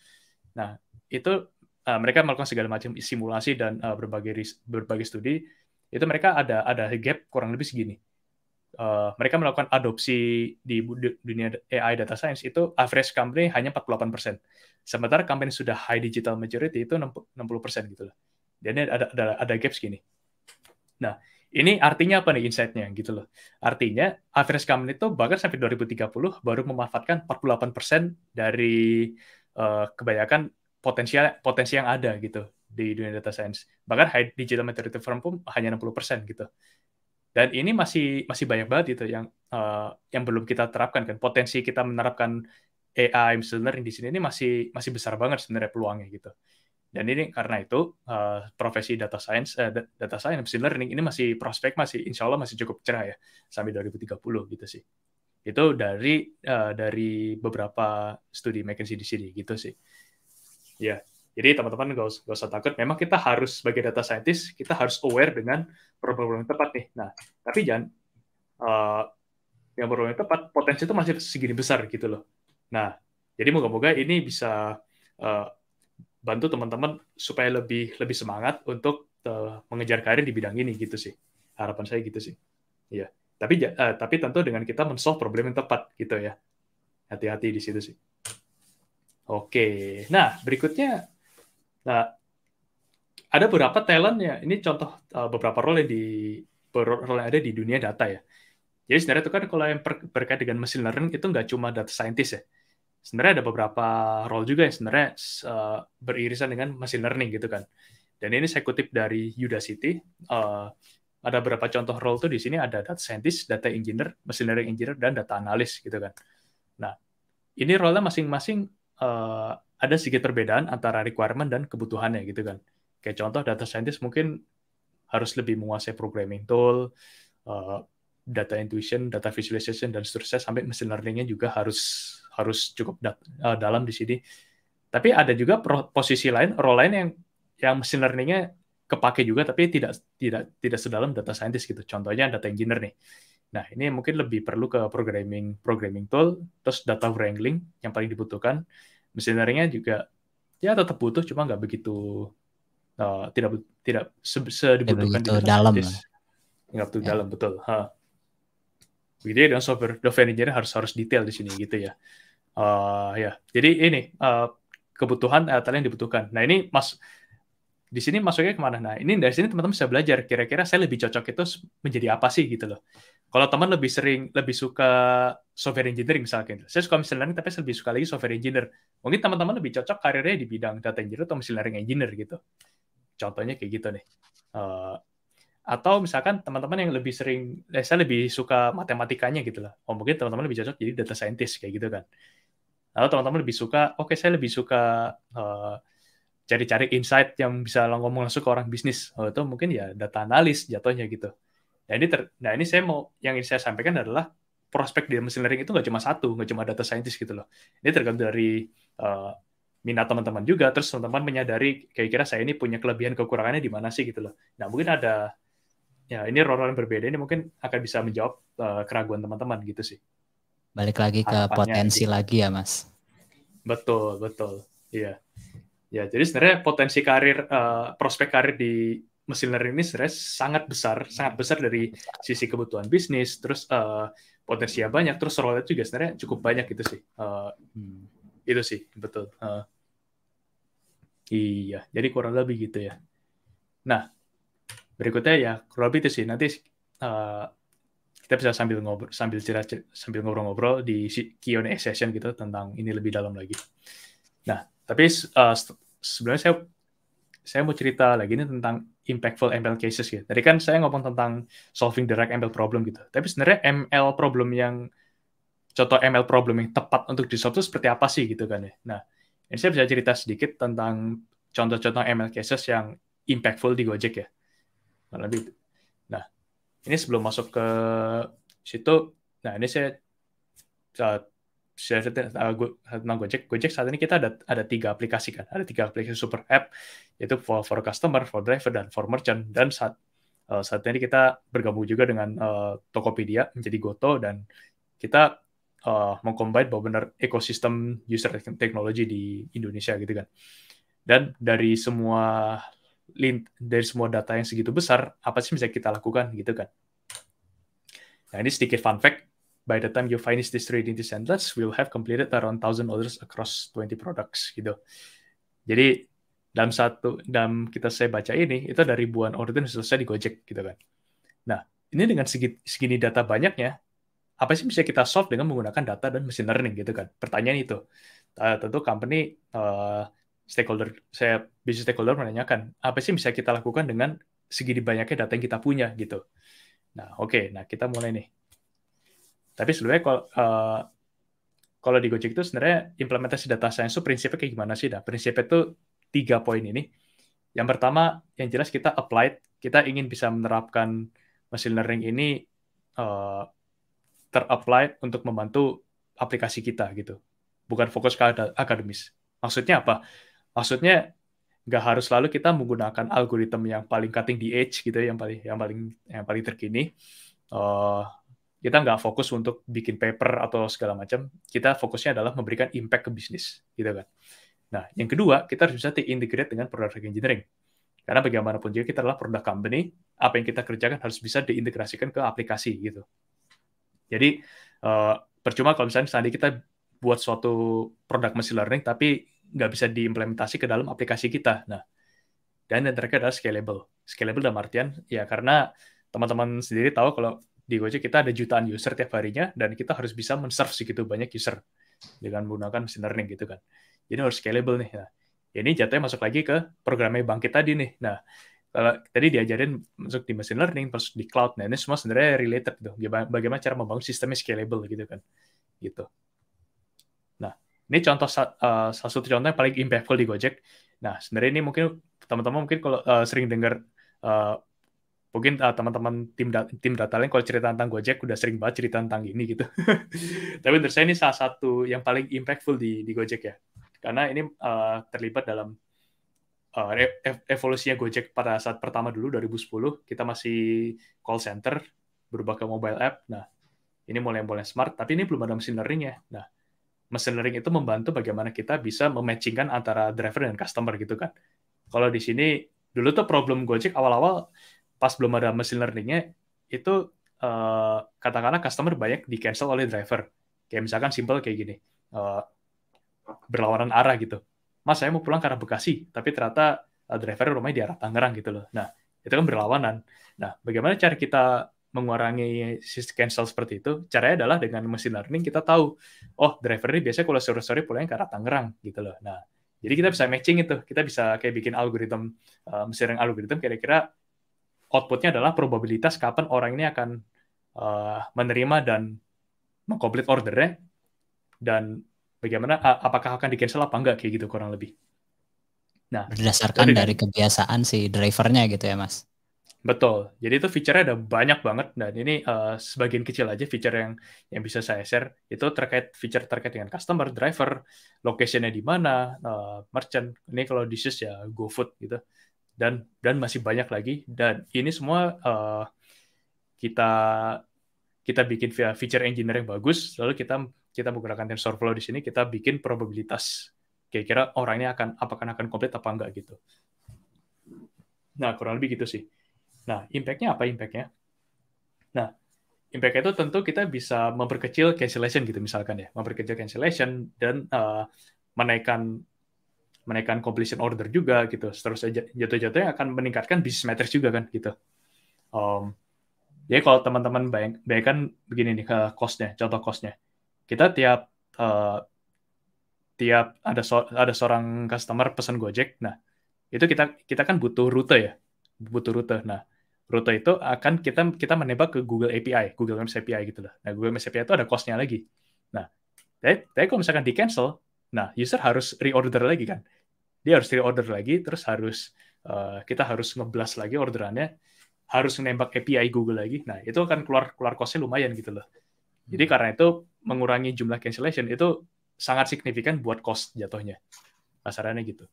Nah, itu uh, mereka melakukan segala macam simulasi dan uh, berbagai berbagai studi. Itu mereka ada ada gap kurang lebih segini. Uh, mereka melakukan adopsi di dunia AI data science itu average company hanya 48%. Sementara company sudah high digital majority itu 60% gitu loh. Jadi ada ada ada gap segini. Nah, ini artinya apa nih insight-nya gitu loh. Artinya average company itu bahkan sampai 2030 baru memanfaatkan 48% dari uh, kebanyakan potensial potensi yang ada gitu di dunia data science. Bahkan high digital maturity firm pun hanya 60% gitu. Dan ini masih masih banyak banget itu yang uh, yang belum kita terapkan kan. Potensi kita menerapkan AI machine learning di sini ini masih masih besar banget sebenarnya peluangnya gitu. Dan ini karena itu uh, profesi data science, uh, data science machine learning ini masih prospek masih insya Allah masih cukup cerah ya sampai 2030 gitu sih. Itu dari uh, dari beberapa studi McKinsey di sini gitu sih. Ya, yeah. jadi teman-teman gak, usah, gak usah takut. Memang kita harus sebagai data scientist kita harus aware dengan problem-problem yang tepat nih. Nah, tapi jangan uh, yang problem yang tepat potensi itu masih segini besar gitu loh. Nah, jadi moga-moga ini bisa uh, bantu teman-teman supaya lebih lebih semangat untuk uh, mengejar karir di bidang ini gitu sih harapan saya gitu sih ya tapi uh, tapi tentu dengan kita mensolve problem yang tepat gitu ya hati-hati di situ sih oke nah berikutnya nah ada beberapa talent ya ini contoh uh, beberapa role yang di role yang ada di dunia data ya jadi sebenarnya itu kan kalau yang berkait dengan machine learning itu nggak cuma data scientist ya sebenarnya ada beberapa role juga yang sebenarnya uh, beririsan dengan machine learning gitu kan. Dan ini saya kutip dari Udacity. Uh, ada beberapa contoh role tuh di sini ada data scientist, data engineer, machine learning engineer, dan data analis gitu kan. Nah, ini role-nya masing-masing uh, ada sedikit perbedaan antara requirement dan kebutuhannya gitu kan. Kayak contoh data scientist mungkin harus lebih menguasai programming tool, uh, data intuition, data visualization, dan seterusnya, sampai machine learning-nya juga harus harus cukup da uh, eh, dalam di sini. Tapi ada juga posisi lain, role lain yang yang machine learningnya kepake juga, tapi tidak tidak tidak sedalam data scientist gitu. Contohnya data engineer nih. Nah ini mungkin lebih perlu ke programming programming tool, terus data wrangling yang paling dibutuhkan. Machine learningnya juga ya tetap butuh, cuma nggak begitu uh, tidak tidak se, se dibutuhkan di dalam. Nggak begitu ya. dalam betul. Ha. Begitu ya, dengan software software engineer harus harus detail di sini gitu ya. Uh, ya, jadi ini uh, kebutuhan LTL yang dibutuhkan. Nah ini mas di sini masuknya kemana? Nah ini dari sini teman-teman bisa belajar kira-kira saya lebih cocok itu menjadi apa sih gitu loh. Kalau teman lebih sering lebih suka software engineering misalkan, saya suka machine learning tapi saya lebih suka lagi software engineer. Mungkin teman-teman lebih cocok karirnya di bidang data engineer atau machine learning engineer gitu. Contohnya kayak gitu nih. Uh, atau misalkan teman-teman yang lebih sering, saya lebih suka matematikanya gitu lah. Oh mungkin teman-teman lebih cocok jadi data scientist kayak gitu kan. Lalu teman-teman lebih suka, oke okay, saya lebih suka uh, cari-cari insight yang bisa ngomong langsung ke orang bisnis. Oh, itu mungkin ya data analis jatuhnya gitu. Nah ini, ter, nah ini saya mau yang ingin saya sampaikan adalah prospek di machine learning itu nggak cuma satu, nggak cuma data scientist gitu loh. Ini tergantung dari uh, minat teman-teman juga. Terus teman-teman menyadari kira-kira saya ini punya kelebihan kekurangannya di mana sih gitu loh. Nah mungkin ada ya ini role yang berbeda ini mungkin akan bisa menjawab uh, keraguan teman-teman gitu sih balik lagi ke potensi gitu. lagi ya mas betul betul iya ya jadi sebenarnya potensi karir uh, prospek karir di mesin learning ini sebenarnya sangat besar sangat besar dari sisi kebutuhan bisnis terus uh, eh, potensinya banyak terus role juga sebenarnya cukup banyak gitu sih uh, hmm. itu sih betul uh, iya jadi kurang lebih gitu ya nah berikutnya ya kurang lebih itu sih nanti uh, kita bisa sambil ngobrol sambil cerita sambil ngobrol-ngobrol di Q&A session gitu tentang ini lebih dalam lagi. Nah, tapi uh, sebenarnya saya saya mau cerita lagi ini tentang impactful ML cases ya. Tadi kan saya ngomong tentang solving direct ML problem gitu. Tapi sebenarnya ML problem yang contoh ML problem yang tepat untuk di solve itu seperti apa sih gitu kan ya. Nah, ini saya bisa cerita sedikit tentang contoh-contoh ML cases yang impactful di Gojek ya. Lebih ini sebelum masuk ke situ nah ini saya uh, saya share uh, tentang Gojek. Gojek saat ini kita ada ada tiga aplikasi kan, ada tiga aplikasi super app yaitu for, for customer, for driver dan for merchant dan saat uh, saat ini kita bergabung juga dengan Tokopedia menjadi Goto dan kita uh, mengcombine bahwa benar ekosistem user technology di Indonesia gitu kan. Dan dari semua dari semua data yang segitu besar, apa sih bisa kita lakukan gitu kan? Nah ini sedikit fun fact. By the time you finish this trading sentence, we'll have completed around 1,000 orders across 20 products gitu. Jadi dalam satu dalam kita saya baca ini itu ada ribuan order yang selesai di Gojek gitu kan. Nah ini dengan segini, segini data banyaknya, apa sih bisa kita solve dengan menggunakan data dan machine learning gitu kan? Pertanyaan itu. Uh, tentu company uh, stakeholder saya bisnis stakeholder menanyakan apa sih yang bisa kita lakukan dengan segini banyaknya data yang kita punya gitu. Nah oke, okay, nah kita mulai nih. Tapi sebenarnya kalau uh, eh, kalau di Gojek itu sebenarnya implementasi data science itu prinsipnya kayak gimana sih? Nah prinsipnya itu tiga poin ini. Yang pertama yang jelas kita applied, kita ingin bisa menerapkan machine learning ini uh, eh, terapply untuk membantu aplikasi kita gitu. Bukan fokus ke akademis. Maksudnya apa? maksudnya nggak harus selalu kita menggunakan algoritma yang paling cutting the edge gitu ya, yang paling yang paling yang paling terkini uh, kita nggak fokus untuk bikin paper atau segala macam kita fokusnya adalah memberikan impact ke bisnis gitu kan nah yang kedua kita harus bisa integrate dengan product engineering karena bagaimanapun juga kita adalah product company apa yang kita kerjakan harus bisa diintegrasikan ke aplikasi gitu jadi uh, percuma kalau misalnya tadi kita buat suatu produk machine learning tapi nggak bisa diimplementasi ke dalam aplikasi kita. Nah, dan yang terakhir adalah scalable. Scalable dalam artian ya karena teman-teman sendiri tahu kalau di Gojek kita ada jutaan user tiap harinya dan kita harus bisa menserve segitu banyak user dengan menggunakan machine learning gitu kan. Jadi harus scalable nih. Nah, ini jatuhnya masuk lagi ke programnya bangkit tadi nih. Nah, kalau tadi diajarin masuk di machine learning, terus di cloud, nah ini semua sebenarnya related tuh. Gitu. Bagaimana cara membangun sistemnya scalable gitu kan. Gitu. Ini contoh uh, salah satu contoh yang paling impactful di Gojek. Nah, sebenarnya ini mungkin teman-teman mungkin kalau uh, sering dengar uh, mungkin uh, teman-teman tim da tim data lain kalau cerita tentang Gojek udah sering banget cerita tentang ini gitu. Tapi menurut saya ini salah satu yang paling impactful di di Gojek ya. Karena ini uh, terlibat dalam uh, ev evolusinya Gojek pada saat pertama dulu 2010 kita masih call center berubah ke mobile app. Nah, ini mulai mulai smart tapi ini belum ada mesin ya. Nah, machine learning itu membantu bagaimana kita bisa mematchingkan antara driver dan customer gitu kan. Kalau di sini dulu tuh problem Gojek awal-awal pas belum ada machine learningnya itu uh, katakanlah customer banyak di cancel oleh driver. Kayak misalkan simple kayak gini, uh, berlawanan arah gitu. Mas saya mau pulang ke arah Bekasi, tapi ternyata uh, driver rumahnya di arah Tangerang gitu loh. Nah itu kan berlawanan. Nah bagaimana cara kita mengurangi cancel seperti itu? Caranya adalah dengan mesin learning kita tahu, oh driver ini biasanya kalau sore-sore pulangnya ke arah Tangerang gitu loh. Nah, jadi kita bisa matching itu, kita bisa kayak bikin algoritma, uh, mesin algoritma kira-kira outputnya adalah probabilitas kapan orang ini akan uh, menerima dan order ordernya dan bagaimana apakah akan di cancel apa enggak kayak gitu kurang lebih. Nah, berdasarkan dari kebiasaan si drivernya gitu ya, Mas. Betul. Jadi itu fiturnya ada banyak banget dan ini uh, sebagian kecil aja fitur yang yang bisa saya share itu terkait fitur terkait dengan customer, driver, location-nya di mana, uh, merchant. Ini kalau dishes ya GoFood gitu. Dan dan masih banyak lagi dan ini semua uh, kita kita bikin via feature engineer yang bagus lalu kita kita menggunakan TensorFlow di sini kita bikin probabilitas kira-kira orangnya akan apakah akan komplit apa enggak gitu. Nah, kurang lebih gitu sih. Nah, impact-nya apa impact-nya? Nah, impact itu tentu kita bisa memperkecil cancellation gitu misalkan ya, memperkecil cancellation dan uh, menaikkan menaikkan completion order juga gitu. Seterusnya jatuh-jatuhnya akan meningkatkan business matters juga kan gitu. Um, jadi kalau teman-teman bayang, bayangkan begini nih ke eh, cost-nya, contoh cost-nya. Kita tiap uh, tiap ada so, ada seorang customer pesan Gojek, nah itu kita kita kan butuh rute ya, butuh rute. Nah, rute itu akan kita kita menembak ke Google API, Google Maps API gitu loh. Nah, Google Maps API itu ada cost-nya lagi. Nah, tapi, tapi kalau misalkan di cancel, nah user harus reorder lagi kan. Dia harus reorder lagi, terus harus uh, kita harus ngeblas lagi orderannya, harus menembak API Google lagi. Nah, itu akan keluar keluar cost-nya lumayan gitu loh. Jadi hmm. karena itu mengurangi jumlah cancellation itu sangat signifikan buat cost jatuhnya. Kasarannya gitu.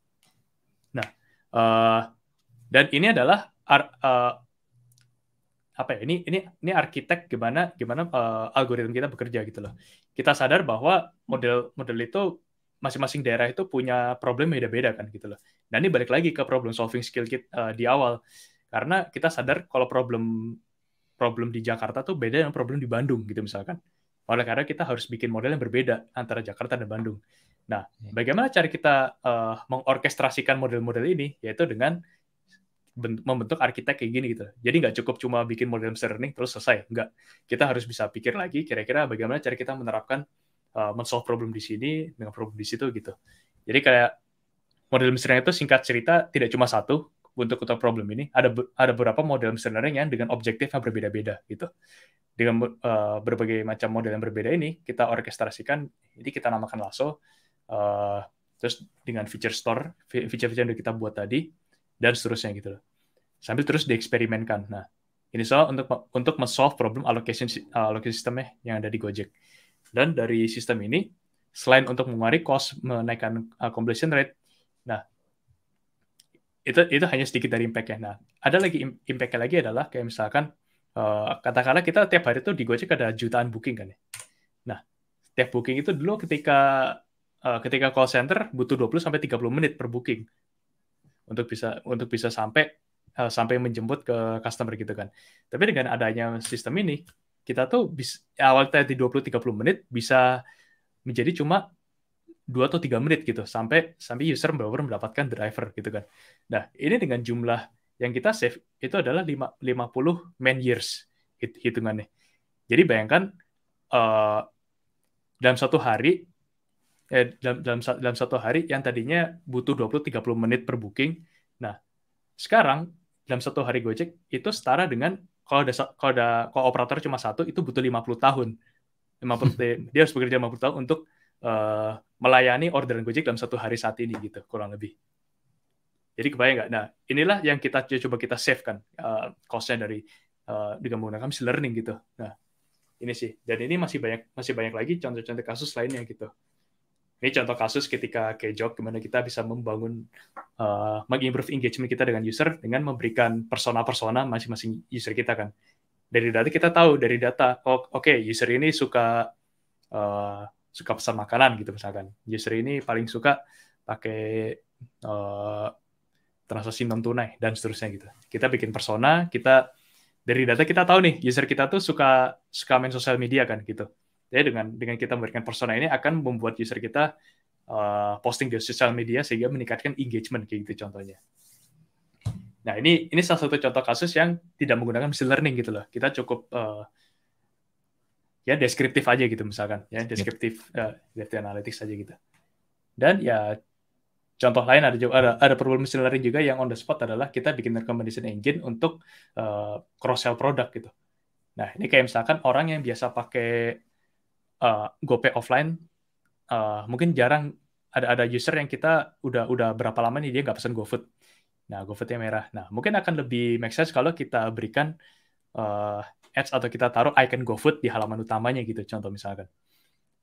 Nah, uh, dan ini adalah eh, apa ya ini ini ini arsitek gimana gimana uh, algoritma kita bekerja gitu loh. Kita sadar bahwa model model itu masing-masing daerah itu punya problem beda-beda kan gitu loh. Dan ini balik lagi ke problem solving skill kita uh, eh, di awal karena kita sadar kalau problem problem di Jakarta tuh beda dengan problem di Bandung gitu misalkan. Oleh karena kita harus bikin model yang berbeda antara Jakarta dan Bandung. Nah, iya. bagaimana cara kita uh, mengorkestrasikan model-model ini yaitu dengan membentuk arsitek kayak gini gitu. Jadi nggak cukup cuma bikin model learning terus selesai, nggak. Kita harus bisa pikir lagi kira-kira bagaimana cara kita menerapkan uh, men-solve problem di sini dengan problem di situ gitu. Jadi kayak model learning itu singkat cerita tidak cuma satu untuk untuk problem ini ada ada beberapa model machine learning yang dengan objektif yang berbeda-beda gitu. Dengan uh, berbagai macam model yang berbeda ini kita orkestrasikan, jadi kita namakan lasso uh, terus dengan feature store, feature-feature yang kita buat tadi dan seterusnya gitu loh sambil terus dieksperimenkan. Nah, ini soal untuk untuk men-solve problem allocation uh, allocation sistemnya yang ada di Gojek. Dan dari sistem ini, selain untuk mengurangi cost menaikkan uh, completion rate, nah itu itu hanya sedikit dari impact-nya. Nah, ada lagi impact-nya lagi adalah kayak misalkan uh, katakanlah kita tiap hari itu di Gojek ada jutaan booking kan ya. Nah, tiap booking itu dulu ketika uh, ketika call center butuh 20 sampai 30 menit per booking untuk bisa untuk bisa sampai Eh, sampai menjemput ke customer gitu kan. Tapi dengan adanya sistem ini, kita tuh bis, awal tadi 20-30 menit bisa menjadi cuma 2 atau 3 menit gitu sampai sampai user baru mendapatkan driver gitu kan. Nah, ini dengan jumlah yang kita save itu adalah 5, 50 man years hit, hitungannya. Jadi bayangkan uh, dalam satu hari eh, dalam, dalam, dalam satu hari yang tadinya butuh 20-30 menit per booking. Nah, sekarang dalam satu hari Gojek itu setara dengan kalau ada kalau ada kalau operator cuma satu itu butuh 50 tahun. 50 dia harus bekerja 50 tahun untuk uh, melayani orderan Gojek dalam satu hari saat ini gitu kurang lebih. Jadi kebayang nggak? Nah inilah yang kita ya coba kita save kan uh, costnya dari uh, dengan menggunakan machine learning gitu. Nah ini sih dan ini masih banyak masih banyak lagi contoh-contoh kasus lainnya gitu. Ini contoh kasus ketika Kejok gimana kita bisa membangun uh, mengimprove engagement kita dengan user dengan memberikan persona-persona masing-masing user kita kan. Dari data kita tahu dari data oh, oke okay, user ini suka uh, suka pesan makanan gitu misalkan. User ini paling suka pakai uh, transaksi non tunai dan seterusnya gitu. Kita bikin persona, kita dari data kita tahu nih user kita tuh suka suka main sosial media kan gitu ya dengan dengan kita memberikan persona ini akan membuat user kita uh, posting di sosial media sehingga meningkatkan engagement kayak gitu contohnya. Nah ini ini salah satu contoh kasus yang tidak menggunakan machine learning gitu loh. Kita cukup uh, ya deskriptif aja gitu misalkan ya deskriptif uh, data analytics aja gitu. Dan ya contoh lain ada ada ada problem machine learning juga yang on the spot adalah kita bikin recommendation engine untuk uh, cross sell produk gitu. Nah ini kayak misalkan orang yang biasa pakai uh, eh, GoPay offline uh, mungkin jarang ada ada user yang kita udah udah berapa lama nih dia nggak pesan GoFood. Nah, GoFoodnya merah. Nah, mungkin akan lebih make sense kalau kita berikan uh, ads atau kita taruh icon GoFood di halaman utamanya gitu, contoh misalkan.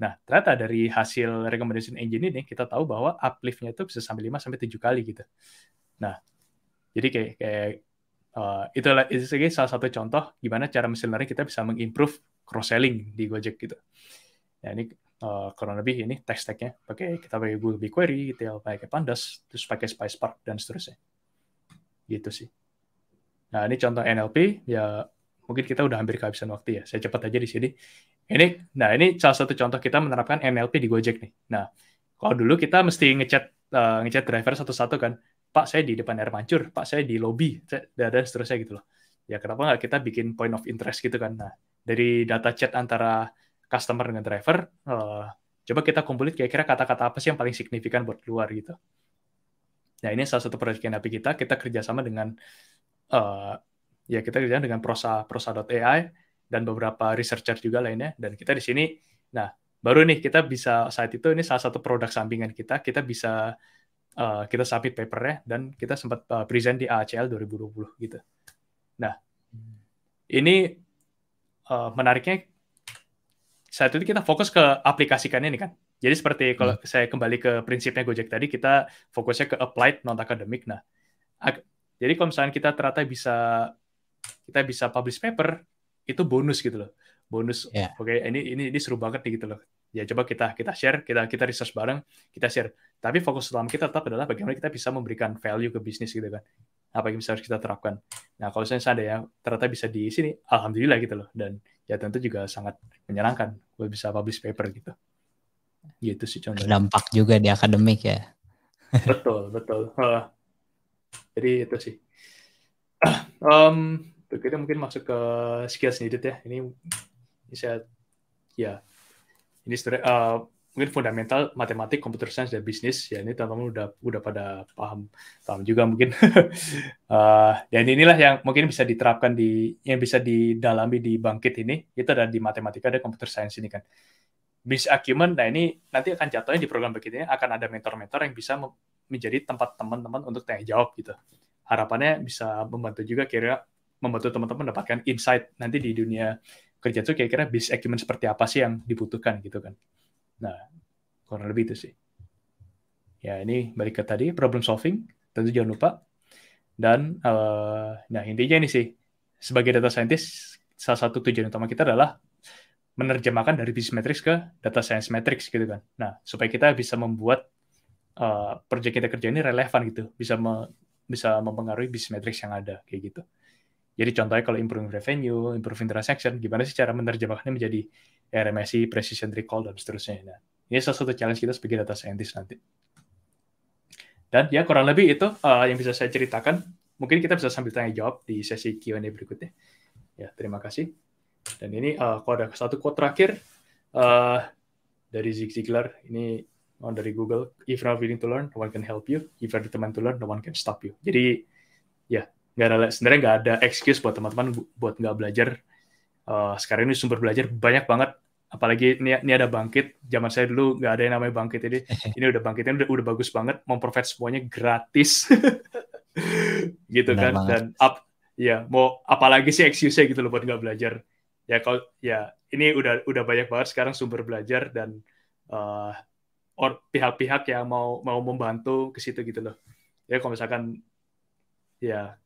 Nah, ternyata dari hasil recommendation engine ini kita tahu bahwa uplift-nya itu bisa sampai 5 sampai 7 kali gitu. Nah, jadi kayak kayak uh, itulah itu salah satu contoh gimana cara mesin learning kita bisa mengimprove cross selling di Gojek gitu ya ini uh, kurang lebih ini text nya pakai kita pakai Google BigQuery gitu ya pakai Pandas terus pakai PySpark dan seterusnya gitu sih nah ini contoh NLP ya mungkin kita udah hampir kehabisan waktu ya saya cepat aja di sini ini nah ini salah satu contoh kita menerapkan NLP di Gojek nih nah kalau dulu kita mesti ngechat uh, ngechat driver satu-satu kan Pak saya di depan air mancur Pak saya di lobby dan seterusnya gitu loh ya kenapa nggak kita bikin point of interest gitu kan nah dari data chat antara customer dengan driver, uh, coba kita kumpulin kira-kira kata-kata apa sih yang paling signifikan buat keluar gitu. Nah ini salah satu proyek NLP kita, kita kerjasama dengan uh, ya kita kerjasama dengan Prosa Prosa.ai dan beberapa researcher juga lainnya. Dan kita di sini, nah baru nih kita bisa saat itu ini salah satu produk sampingan kita, kita bisa uh, kita submit papernya dan kita sempat uh, present di AACL 2020 gitu. Nah ini uh, menariknya saat itu kita fokus ke aplikasikannya nih kan. Jadi seperti kalau hmm. saya kembali ke prinsipnya Gojek tadi, kita fokusnya ke applied non akademik. Nah, ak jadi kalau misalnya kita ternyata bisa kita bisa publish paper itu bonus gitu loh, bonus. Yeah. Oke, okay, ini ini ini seru banget nih gitu loh. Ya coba kita kita share, kita kita research bareng, kita share. Tapi fokus utama kita tetap adalah bagaimana kita bisa memberikan value ke bisnis gitu kan apa yang bisa harus kita terapkan. Nah, kalau misalnya ada ya, ternyata bisa di sini, alhamdulillah gitu loh. Dan ya tentu juga sangat menyenangkan gue bisa publish paper gitu. Gitu sih contohnya. Dampak juga di akademik ya. betul, betul. Uh, jadi itu sih. Um, kita mungkin masuk ke skill needed ya. Ini, ini saya, ya, ini sebenarnya uh, mungkin fundamental matematik, computer science dan bisnis ya ini teman-teman udah udah pada paham paham juga mungkin uh, dan inilah yang mungkin bisa diterapkan di yang bisa didalami di bangkit ini itu ada di matematika dan computer science ini kan bis acumen nah ini nanti akan jatuhnya di program begini akan ada mentor-mentor yang bisa menjadi tempat teman-teman untuk tanya jawab gitu harapannya bisa membantu juga kira membantu teman-teman mendapatkan insight nanti di dunia kerja itu kira-kira bis acumen seperti apa sih yang dibutuhkan gitu kan Nah, kurang lebih itu sih. Ya, ini balik ke tadi, problem solving, tentu jangan lupa. Dan, uh, nah intinya ini sih, sebagai data scientist, salah satu tujuan utama kita adalah menerjemahkan dari business metrics ke data science metrics gitu kan. Nah, supaya kita bisa membuat uh, eh, proyek kita kerja ini relevan gitu, bisa me bisa mempengaruhi business metrics yang ada kayak gitu. Jadi contohnya kalau improving revenue, improving transaction, gimana sih cara menerjemahkannya menjadi RMSI, ya, precision recall, dan seterusnya. Nah, ini salah satu challenge kita sebagai data scientist nanti. Dan ya kurang lebih itu uh, yang bisa saya ceritakan. Mungkin kita bisa sambil tanya jawab di sesi Q&A berikutnya. Ya, terima kasih. Dan ini uh, kalau ada satu quote terakhir uh, dari Zig Ziglar, ini on dari Google, if you're not willing to learn, no one can help you. If you're determined to learn, no one can stop you. Jadi ya, nggak ada sebenarnya nggak ada excuse buat teman-teman buat nggak belajar uh, sekarang ini sumber belajar banyak banget apalagi ini, ini ada bangkit zaman saya dulu nggak ada yang namanya bangkit ini ini udah ini udah, udah bagus banget memprovet semuanya gratis gitu Benar kan banget. dan up ya mau apalagi sih excuse gitu loh buat nggak belajar ya kalau ya ini udah udah banyak banget sekarang sumber belajar dan uh, or pihak-pihak yang mau mau membantu ke situ gitu loh ya kalau misalkan ya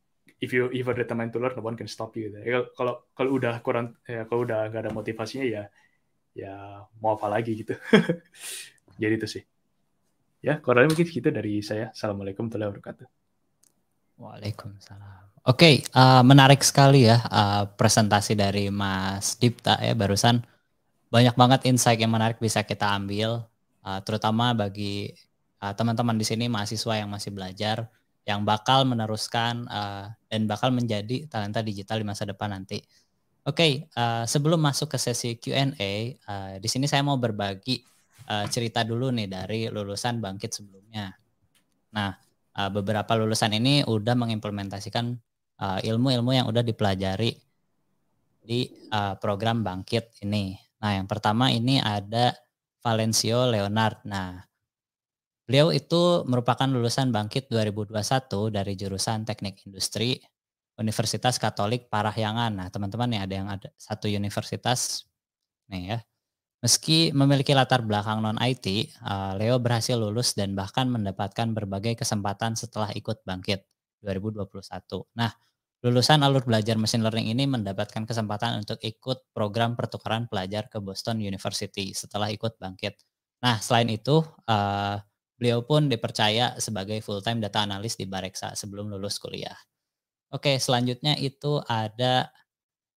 if you if determine to learn, no one can stop you. kalau kalau udah kurang, ya, kalau udah nggak ada motivasinya ya ya mau apa lagi gitu. Jadi itu sih. Ya, kurangnya mungkin gitu dari saya. Assalamualaikum warahmatullahi wabarakatuh. Waalaikumsalam. Oke, okay, uh, eh, menarik sekali ya uh, presentasi dari Mas Dipta ya barusan. Banyak banget insight yang menarik bisa kita ambil, uh, terutama bagi teman-teman uh, teman -teman di sini mahasiswa yang masih belajar yang bakal meneruskan uh, dan bakal menjadi talenta digital di masa depan nanti. Oke, okay, uh, eh, sebelum masuk ke sesi Q&A, uh, eh, di sini saya mau berbagi uh, cerita dulu nih dari lulusan Bangkit sebelumnya. Nah, uh, beberapa lulusan ini udah mengimplementasikan ilmu-ilmu uh, yang udah dipelajari di uh, program Bangkit ini. Nah, yang pertama ini ada Valencio Leonard. Nah, Beliau itu merupakan lulusan Bangkit 2021 dari jurusan Teknik Industri Universitas Katolik Parahyangan. Nah, teman-teman nih ada yang ada satu universitas nih ya. Meski memiliki latar belakang non-IT, eh, Leo berhasil lulus dan bahkan mendapatkan berbagai kesempatan setelah ikut Bangkit 2021. Nah, lulusan alur belajar mesin learning ini mendapatkan kesempatan untuk ikut program pertukaran pelajar ke Boston University setelah ikut Bangkit. Nah, selain itu, eh, Beliau pun dipercaya sebagai full-time data analis di Bareksa sebelum lulus kuliah. Oke, selanjutnya itu ada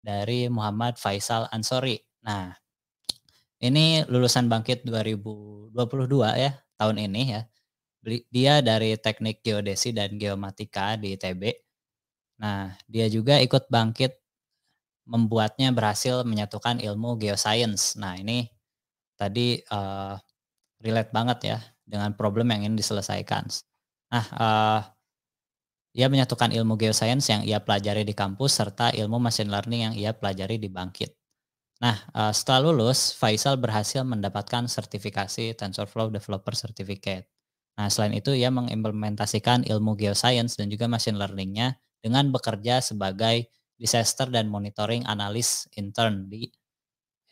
dari Muhammad Faisal Ansori. Nah, ini lulusan Bangkit 2022 ya, tahun ini ya. Dia dari Teknik Geodesi dan Geomatika di ITB. Nah, dia juga ikut bangkit membuatnya berhasil menyatukan ilmu geoscience. Nah, ini tadi uh, relate banget ya dengan problem yang ingin diselesaikan. Nah, uh, ia menyatukan ilmu geoscience yang ia pelajari di kampus serta ilmu machine learning yang ia pelajari di Bangkit. Nah, uh, setelah lulus, Faisal berhasil mendapatkan sertifikasi TensorFlow Developer Certificate. Nah, selain itu ia mengimplementasikan ilmu geoscience dan juga machine learningnya dengan bekerja sebagai disaster dan monitoring analis intern di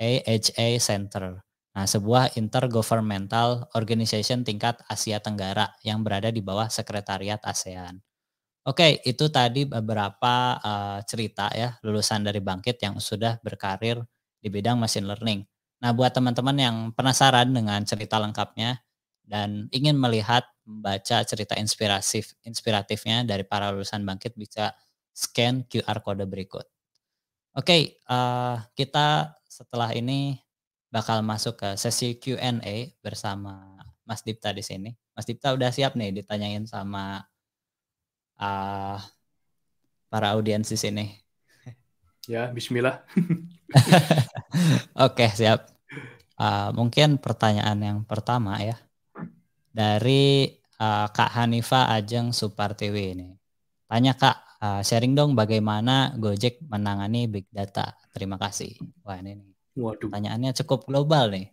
AHA Center. Nah, sebuah intergovernmental organization tingkat Asia Tenggara yang berada di bawah Sekretariat ASEAN. Oke, itu tadi beberapa uh, cerita ya lulusan dari Bangkit yang sudah berkarir di bidang machine learning. Nah, buat teman-teman yang penasaran dengan cerita lengkapnya dan ingin melihat membaca cerita inspiratif inspiratifnya dari para lulusan Bangkit bisa scan QR kode berikut. Oke, okay, uh, eh, kita setelah ini bakal masuk ke sesi Q&A bersama Mas Dipta di sini. Mas Dipta udah siap nih ditanyain sama uh, para audiens di sini. Ya, bismillah. Oke, okay, siap. Uh, mungkin pertanyaan yang pertama ya. Dari uh, Kak Hanifa Ajeng Supartiwi ini. Tanya Kak, uh, sharing dong bagaimana Gojek menangani big data. Terima kasih. Wah, ini Waduh. Pertanyaannya cukup global nih.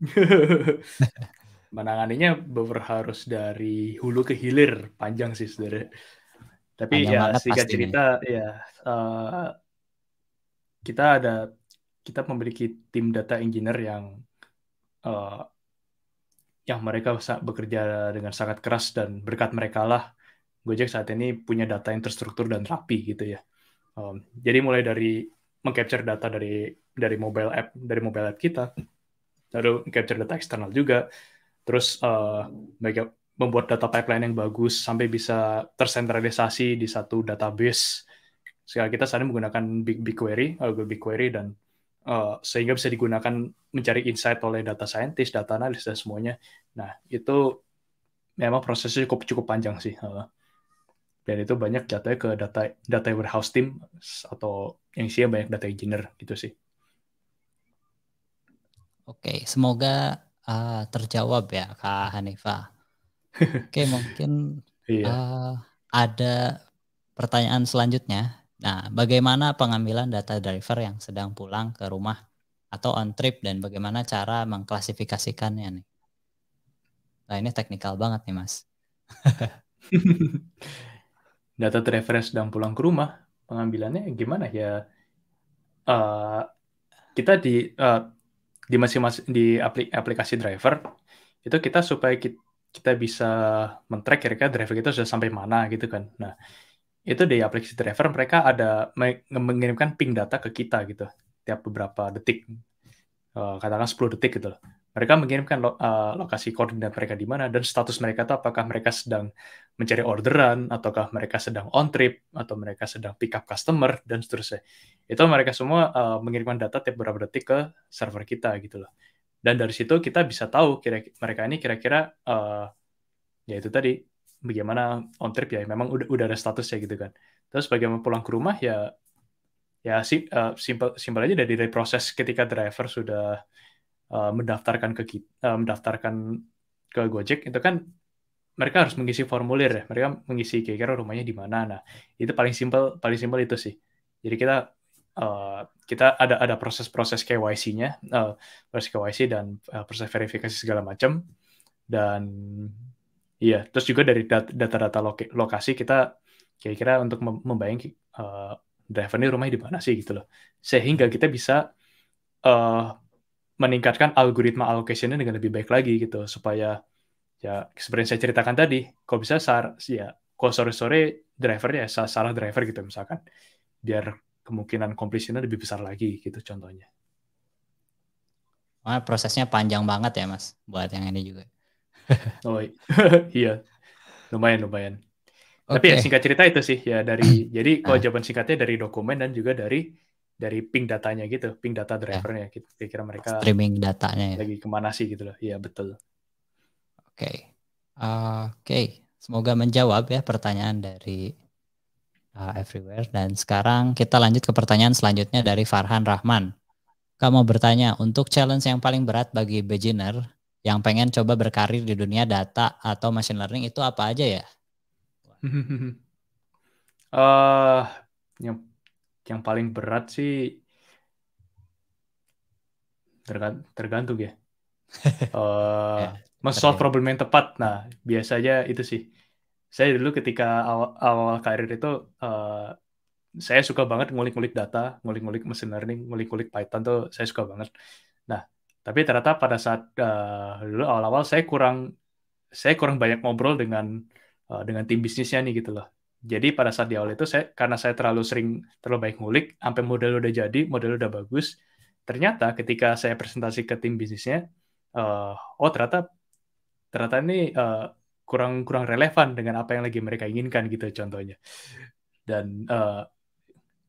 Menanganinya harus dari hulu ke hilir, panjang sih sebenarnya. Tapi panjang ya singkat cerita ini. ya uh, kita ada kita memiliki tim data engineer yang uh, yang mereka bekerja dengan sangat keras dan berkat mereka lah Gojek saat ini punya data yang terstruktur dan rapi gitu ya. Um, jadi mulai dari mengcapture data dari dari mobile app dari mobile app kita lalu capture data eksternal juga terus uh, membuat data pipeline yang bagus sampai bisa tersentralisasi di satu database sehingga kita sekarang menggunakan big BigQuery Google BigQuery dan uh, sehingga bisa digunakan mencari insight oleh data scientist, data analis dan semuanya. Nah itu memang prosesnya cukup cukup panjang sih. Uh, dan itu banyak jatuhnya ke data data warehouse team atau yang sih banyak data engineer gitu sih. Oke, semoga uh, terjawab ya Kak Hanifa. Oke, mungkin iya. uh, ada pertanyaan selanjutnya. Nah, bagaimana pengambilan data driver yang sedang pulang ke rumah atau on trip dan bagaimana cara mengklasifikasikannya nih? Nah, ini teknikal banget nih, Mas. data terreference dan pulang ke rumah, pengambilannya gimana ya? Uh, kita di uh, di masing-masing di aplikasi driver itu kita supaya kita, bisa men-track kira-kira driver kita sudah sampai mana gitu kan. Nah, itu di aplikasi driver mereka ada mengirimkan ping data ke kita gitu tiap beberapa detik. Uh, katakan 10 detik gitu loh mereka mengirimkan lo, uh, lokasi koordinat mereka di mana dan status mereka itu apakah mereka sedang mencari orderan ataukah mereka sedang on trip atau mereka sedang pick up customer dan seterusnya itu mereka semua uh, mengirimkan data tiap beberapa detik ke server kita gitu loh dan dari situ kita bisa tahu kira mereka ini kira-kira uh, ya itu tadi bagaimana on trip ya memang udah udah ada statusnya gitu kan terus bagaimana pulang ke rumah ya ya sim, uh, simpel aja dari proses ketika driver sudah Eh, mendaftarkan ke kita, uh, eh, mendaftarkan ke Gojek itu kan mereka harus mengisi formulir ya. Mereka mengisi kira-kira rumahnya di mana. Nah, itu paling simpel, paling simpel itu sih. Jadi kita uh, kita ada ada proses-proses KYC-nya, uh, proses KYC dan uh, proses verifikasi segala macam. Dan iya, yeah, terus juga dari data-data lokasi kita kira-kira untuk membayang uh, driver ini rumahnya di mana sih gitu loh. Sehingga kita bisa uh, meningkatkan algoritma allocationnya dengan lebih baik lagi gitu supaya ya seperti yang saya ceritakan tadi kalau bisa sar ya kalau sore-sore driver ya salah driver gitu misalkan biar kemungkinan completionnya lebih besar lagi gitu contohnya. Wah, prosesnya panjang banget ya mas buat yang ini juga. oh iya lumayan lumayan. Okay. Tapi ya singkat cerita itu sih ya dari jadi kalau ah. jawaban singkatnya dari dokumen dan juga dari dari ping datanya gitu, ping data ya. drivernya. Kita gitu. kira mereka streaming datanya ya. lagi kemana sih gitu loh. Iya betul. Oke, okay. uh, oke. Okay. Semoga menjawab ya pertanyaan dari uh, Everywhere. Dan sekarang kita lanjut ke pertanyaan selanjutnya dari Farhan Rahman. Kamu mau bertanya untuk challenge yang paling berat bagi beginner yang pengen coba berkarir di dunia data atau machine learning itu apa aja ya? uh, yang yang paling berat sih tergantung ya. uh, eh, yeah, problem yang tepat. Nah, biasanya itu sih. Saya dulu ketika awal, awal karir itu uh, saya suka banget ngulik-ngulik data, ngulik-ngulik machine learning, ngulik-ngulik Python tuh saya suka banget. Nah, tapi ternyata pada saat uh, dulu awal-awal saya kurang saya kurang banyak ngobrol dengan uh, dengan tim bisnisnya nih gitu loh. Jadi pada saat di awal itu saya karena saya terlalu sering terlalu baik ngulik sampai model udah jadi, model udah bagus. Ternyata ketika saya presentasi ke tim bisnisnya, uh, oh ternyata ternyata ini uh, kurang kurang relevan dengan apa yang lagi mereka inginkan gitu contohnya. Dan uh,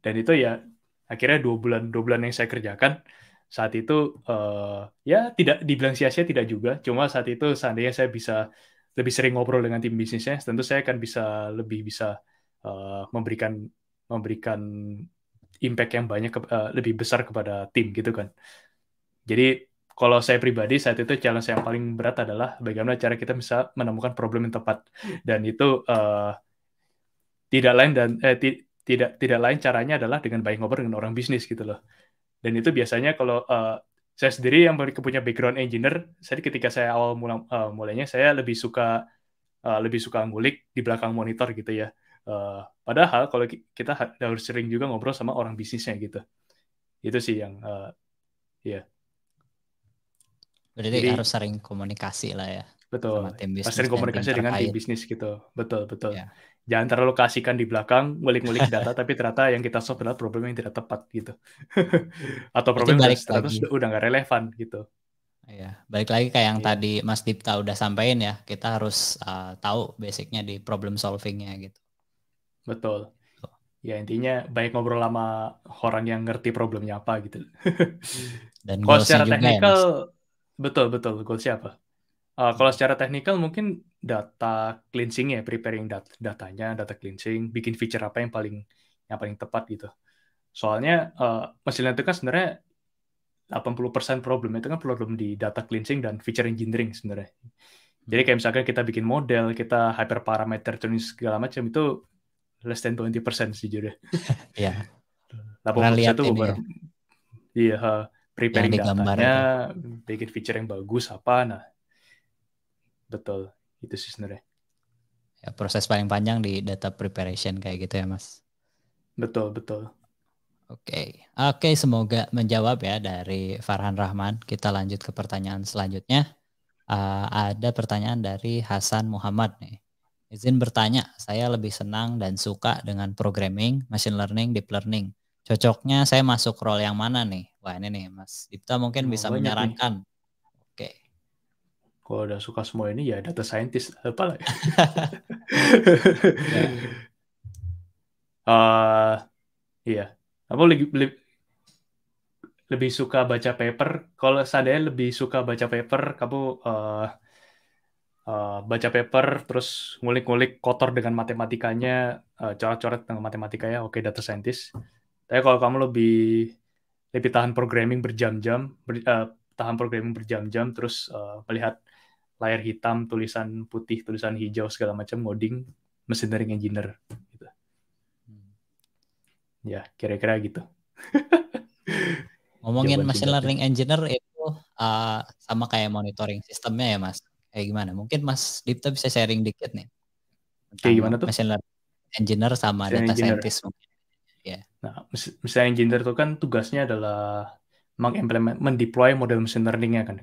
dan itu ya akhirnya dua bulan dua bulan yang saya kerjakan saat itu uh, ya tidak dibilang sia-sia tidak juga, cuma saat itu seandainya saya bisa lebih sering ngobrol dengan tim bisnisnya, tentu saya akan bisa lebih bisa uh, memberikan memberikan impact yang banyak ke, uh, lebih besar kepada tim gitu kan. Jadi kalau saya pribadi saat itu challenge yang paling berat adalah bagaimana cara kita bisa menemukan problem yang tepat dan itu uh, tidak lain dan eh, tidak tidak lain caranya adalah dengan baik ngobrol dengan orang bisnis gitu loh. Dan itu biasanya kalau uh, saya sendiri yang punya background engineer, saya ketika saya awal mula, uh, mulainya saya lebih suka uh, lebih suka ngulik di belakang monitor gitu ya. Uh, padahal kalau kita harus sering juga ngobrol sama orang bisnisnya gitu. Itu sih yang uh, ya. Yeah. Berarti Jadi, harus sering komunikasi lah ya betul sama tim komunikasi dengan tim bisnis gitu betul betul ya. jangan terlalu kasihkan di belakang ngulik-ngulik data tapi ternyata yang kita solve adalah problem yang tidak tepat gitu atau problem yang status lagi. udah nggak relevan gitu ya balik lagi kayak yang ya. tadi Mas Dipta udah sampaikan ya kita harus uh, tahu basicnya di problem solvingnya gitu betul ya intinya baik ngobrol sama orang yang ngerti problemnya apa gitu dan kalau secara ya, teknikal ya, betul betul goalsnya apa Uh, kalau secara teknikal mungkin data cleansing ya, preparing dat datanya, data cleansing, bikin feature apa yang paling yang paling tepat gitu. Soalnya uh, eh, machine learning itu kan sebenarnya 80% problem itu kan problem di data cleansing dan feature engineering sebenarnya. Jadi kayak misalkan kita bikin model, kita hyperparameter tuning segala macam itu less than 20% sih sejujurnya. Iya. 80% itu beberapa. Iya, uh, preparing datanya, bikin feature yang bagus apa. Nah, betul itu sih sebenarnya ya, proses paling panjang di data preparation kayak gitu ya mas betul betul oke okay. oke okay, semoga menjawab ya dari Farhan Rahman kita lanjut ke pertanyaan selanjutnya uh, ada pertanyaan dari Hasan Muhammad nih izin bertanya saya lebih senang dan suka dengan programming machine learning deep learning cocoknya saya masuk role yang mana nih wah ini nih mas Dipta mungkin oh, bisa menyarankan nih kalau udah suka semua ini ya data scientist apa lah. ya. Iya. Eh, iya, aku lebih, lebih lebih suka baca paper. Kalau seandainya lebih suka baca paper, kamu uh, uh, baca paper terus ngulik-ngulik kotor dengan matematikanya, uh, coret-coret dengan matematikanya, oke okay, data scientist. Tapi kalau kamu lebih lebih tahan programming berjam-jam, ber, uh, tahan programming berjam-jam, terus uh, melihat layar hitam, tulisan putih, tulisan hijau segala macam ngoding machine learning engineer gitu. Hmm. Ya, kira-kira gitu. Ngomongin machine mesin learning engineer itu uh, sama kayak monitoring sistemnya ya, Mas. Kayak gimana? Mungkin Mas Dipta bisa sharing dikit nih. Kayak gimana tuh? machine learning engineer sama mesin data engineer. scientist mungkin. Yeah. Nah, mesin engineer itu kan tugasnya adalah mengimplement, mendeploy model machine learning-nya kan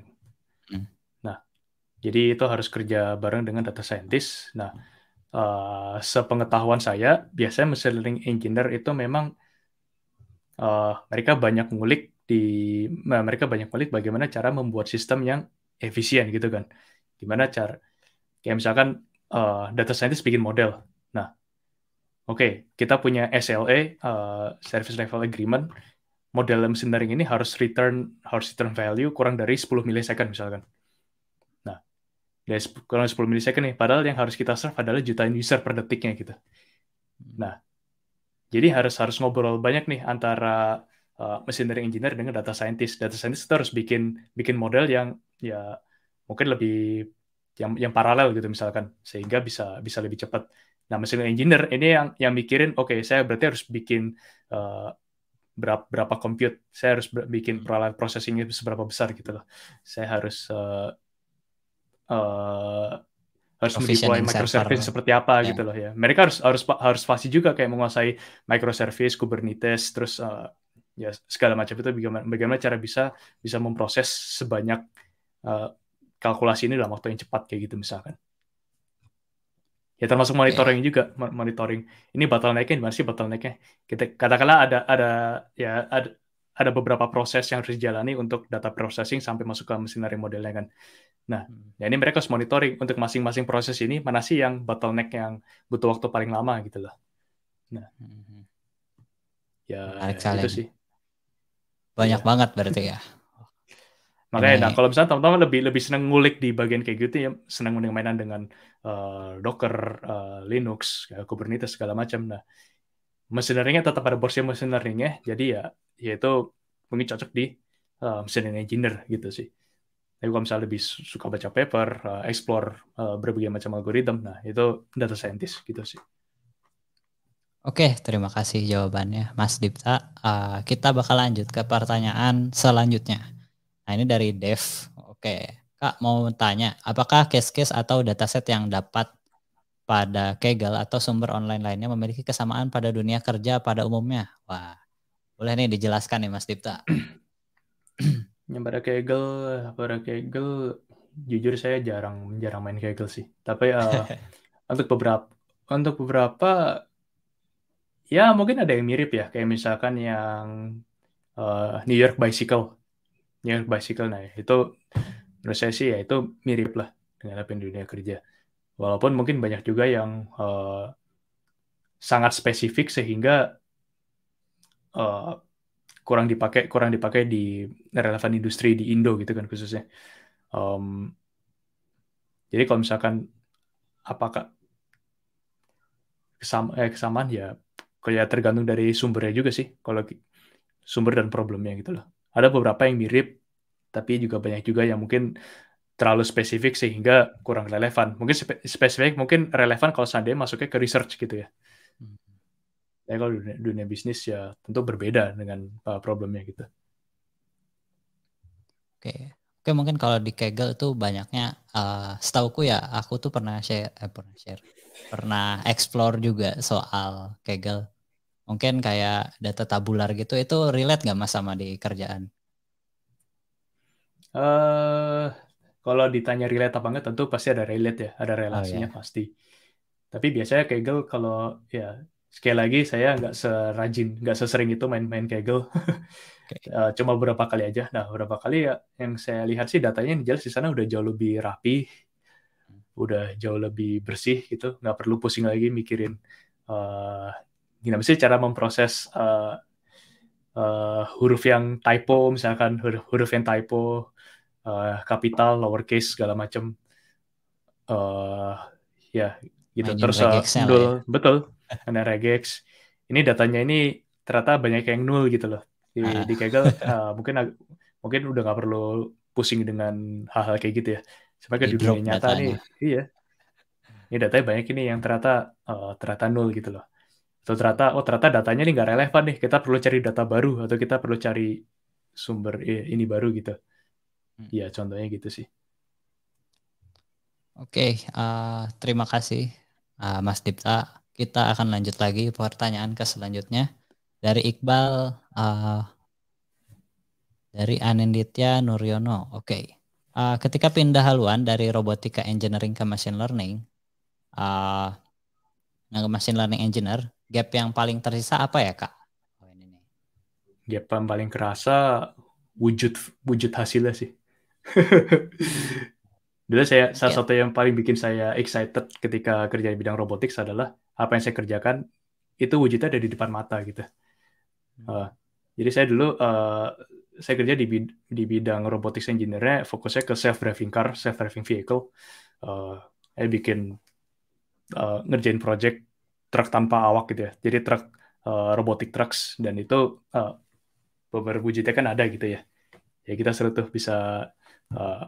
jadi itu harus kerja bareng dengan data scientist. Nah, uh, sepengetahuan saya, biasanya machine learning engineer itu memang uh, mereka banyak ngulik di nah, mereka banyak ngulik bagaimana cara membuat sistem yang efisien gitu kan. Gimana cara kayak misalkan uh, data scientist bikin model. Nah, oke, okay, kita punya SLA uh, service level agreement. Model machine learning ini harus return harus return value kurang dari 10 milisecond misalkan dari kurang 10 milisecond nih. Padahal yang harus kita serve adalah jutaan user per detiknya gitu. Hmm. Nah, jadi harus harus ngobrol banyak nih antara uh, eh, machine learning engineer dengan data scientist. Data scientist itu harus bikin bikin model yang ya mungkin lebih yang yang paralel gitu misalkan sehingga bisa bisa lebih cepat. Nah, mesin learning engineer ini yang yang mikirin oke okay, saya berarti harus bikin uh, eh, berapa berapa compute saya harus bikin hmm. paralel processingnya seberapa besar gitu loh. Saya harus uh, uh, harus mendeploy microservice server. seperti apa yeah. gitu loh ya. Mereka harus harus harus fasih juga kayak menguasai microservice, Kubernetes, terus uh, ya segala macam itu bagaimana, bagaimana cara bisa bisa memproses sebanyak uh, kalkulasi ini dalam waktu yang cepat kayak gitu misalkan. Ya termasuk monitoring yeah. juga monitoring. Ini batal naiknya di mana sih batal naiknya? Kita katakanlah ada ada ya ada ada beberapa proses yang harus dijalani untuk data processing sampai masuk ke mesin learning modelnya kan. Nah, hmm. ya ini mereka harus monitoring untuk masing-masing proses ini mana sih yang bottleneck yang butuh waktu paling lama gitu loh. Nah, hmm. ya Menarik itu sih. Banyak ya. banget berarti ya. Makanya, nah kalau misalnya teman-teman lebih lebih senang ngulik di bagian kayak gitu ya, senang mainan dengan uh, Docker, uh, Linux, ya, Kubernetes segala macam. Nah, Mesinernya tetap ada porsi mesinernya, Jadi ya yaitu mungkin cocok di uh, mesin engineer gitu sih. Tapi kalau misalnya lebih suka baca paper, uh, explore uh, berbagai macam algoritma, nah itu data scientist gitu sih. Oke, terima kasih jawabannya, Mas Dipta. Uh, kita bakal lanjut ke pertanyaan selanjutnya. Nah, ini dari Dev. Oke, Kak mau tanya, apakah case-case atau dataset yang dapat pada Kegel atau sumber online lainnya memiliki kesamaan pada dunia kerja pada umumnya? Wah, boleh nih dijelaskan nih Mas Dipta. Yang pada Kegel, pada Kegel, jujur saya jarang jarang main Kegel sih. Tapi uh, untuk beberapa untuk beberapa ya mungkin ada yang mirip ya kayak misalkan yang uh, New York Bicycle New York Bicycle nah itu menurut saya sih ya itu mirip lah dengan apa yang dunia kerja Walaupun mungkin banyak juga yang uh, sangat spesifik sehingga uh, kurang dipakai kurang dipakai di relevan industri di Indo gitu kan khususnya. Um, jadi kalau misalkan apakah kesama, eh, kesamaan ya kayak tergantung dari sumbernya juga sih kalau sumber dan problemnya gitu loh. Ada beberapa yang mirip tapi juga banyak juga yang mungkin terlalu spesifik sehingga kurang relevan. Mungkin spe spesifik mungkin relevan kalau seandainya masuknya ke research gitu ya. Hmm. Tapi kalau dunia, dunia bisnis ya tentu berbeda dengan uh, problemnya gitu. Oke. Okay. Oke okay, mungkin kalau di Kegel itu banyaknya uh, setauku ya aku tuh pernah share eh, pernah share pernah explore juga soal Kegel. Mungkin kayak data tabular gitu itu relate nggak Mas sama di kerjaan? uh, kalau ditanya relate apa enggak tentu pasti ada relate ya, ada oh, iya. relasinya oh, yeah. pasti. Tapi biasanya Kegel kalau ya sekali lagi saya nggak serajin, nggak sesering itu main-main Kegel. okay. uh, eh, cuma beberapa kali aja. Nah, beberapa kali ya yang saya lihat sih datanya yang jelas di sana udah jauh lebih rapi, udah jauh lebih bersih gitu, nggak perlu pusing lagi mikirin uh, gimana sih cara memproses uh, uh, huruf yang typo misalkan huruf, huruf yang typo uh, eh, kapital lowercase segala macam uh, eh, ya gitu Mainin terus uh, eh, nul ya. betul ada regex ini datanya ini ternyata banyak yang nul gitu loh di, ah. di kegel uh, mungkin mungkin udah nggak perlu pusing dengan hal-hal kayak gitu ya sebagai ke dunia nyata datanya. nih iya ini datanya banyak ini yang ternyata uh, ternyata nul gitu loh atau ternyata oh ternyata datanya ini nggak relevan nih kita perlu cari data baru atau kita perlu cari sumber ini baru gitu Hmm. Iya, contohnya gitu sih. Oke, okay, uh, eh, terima kasih uh, Mas Dipta. Kita akan lanjut lagi pertanyaan ke selanjutnya dari Iqbal uh, dari Aninditya Nuryono. Oke, okay. uh, ketika pindah haluan dari robotika engineering ke machine learning, uh, nah ke machine learning engineer, gap yang paling tersisa apa ya kak? Oh, gap yang paling kerasa wujud wujud hasilnya sih Dulu saya salah ya. satu yang paling bikin saya excited ketika kerja di bidang robotik adalah apa yang saya kerjakan itu wujudnya ada di depan mata gitu. Uh, jadi saya dulu uh, saya kerja di bid di bidang robotics engineer fokusnya ke self driving car, self driving vehicle. Uh, saya bikin uh, ngerjain project truk tanpa awak gitu ya. Jadi truk uh, robotic trucks dan itu uh, beberapa wujudnya kan ada gitu ya. Ya kita seru tuh bisa uh,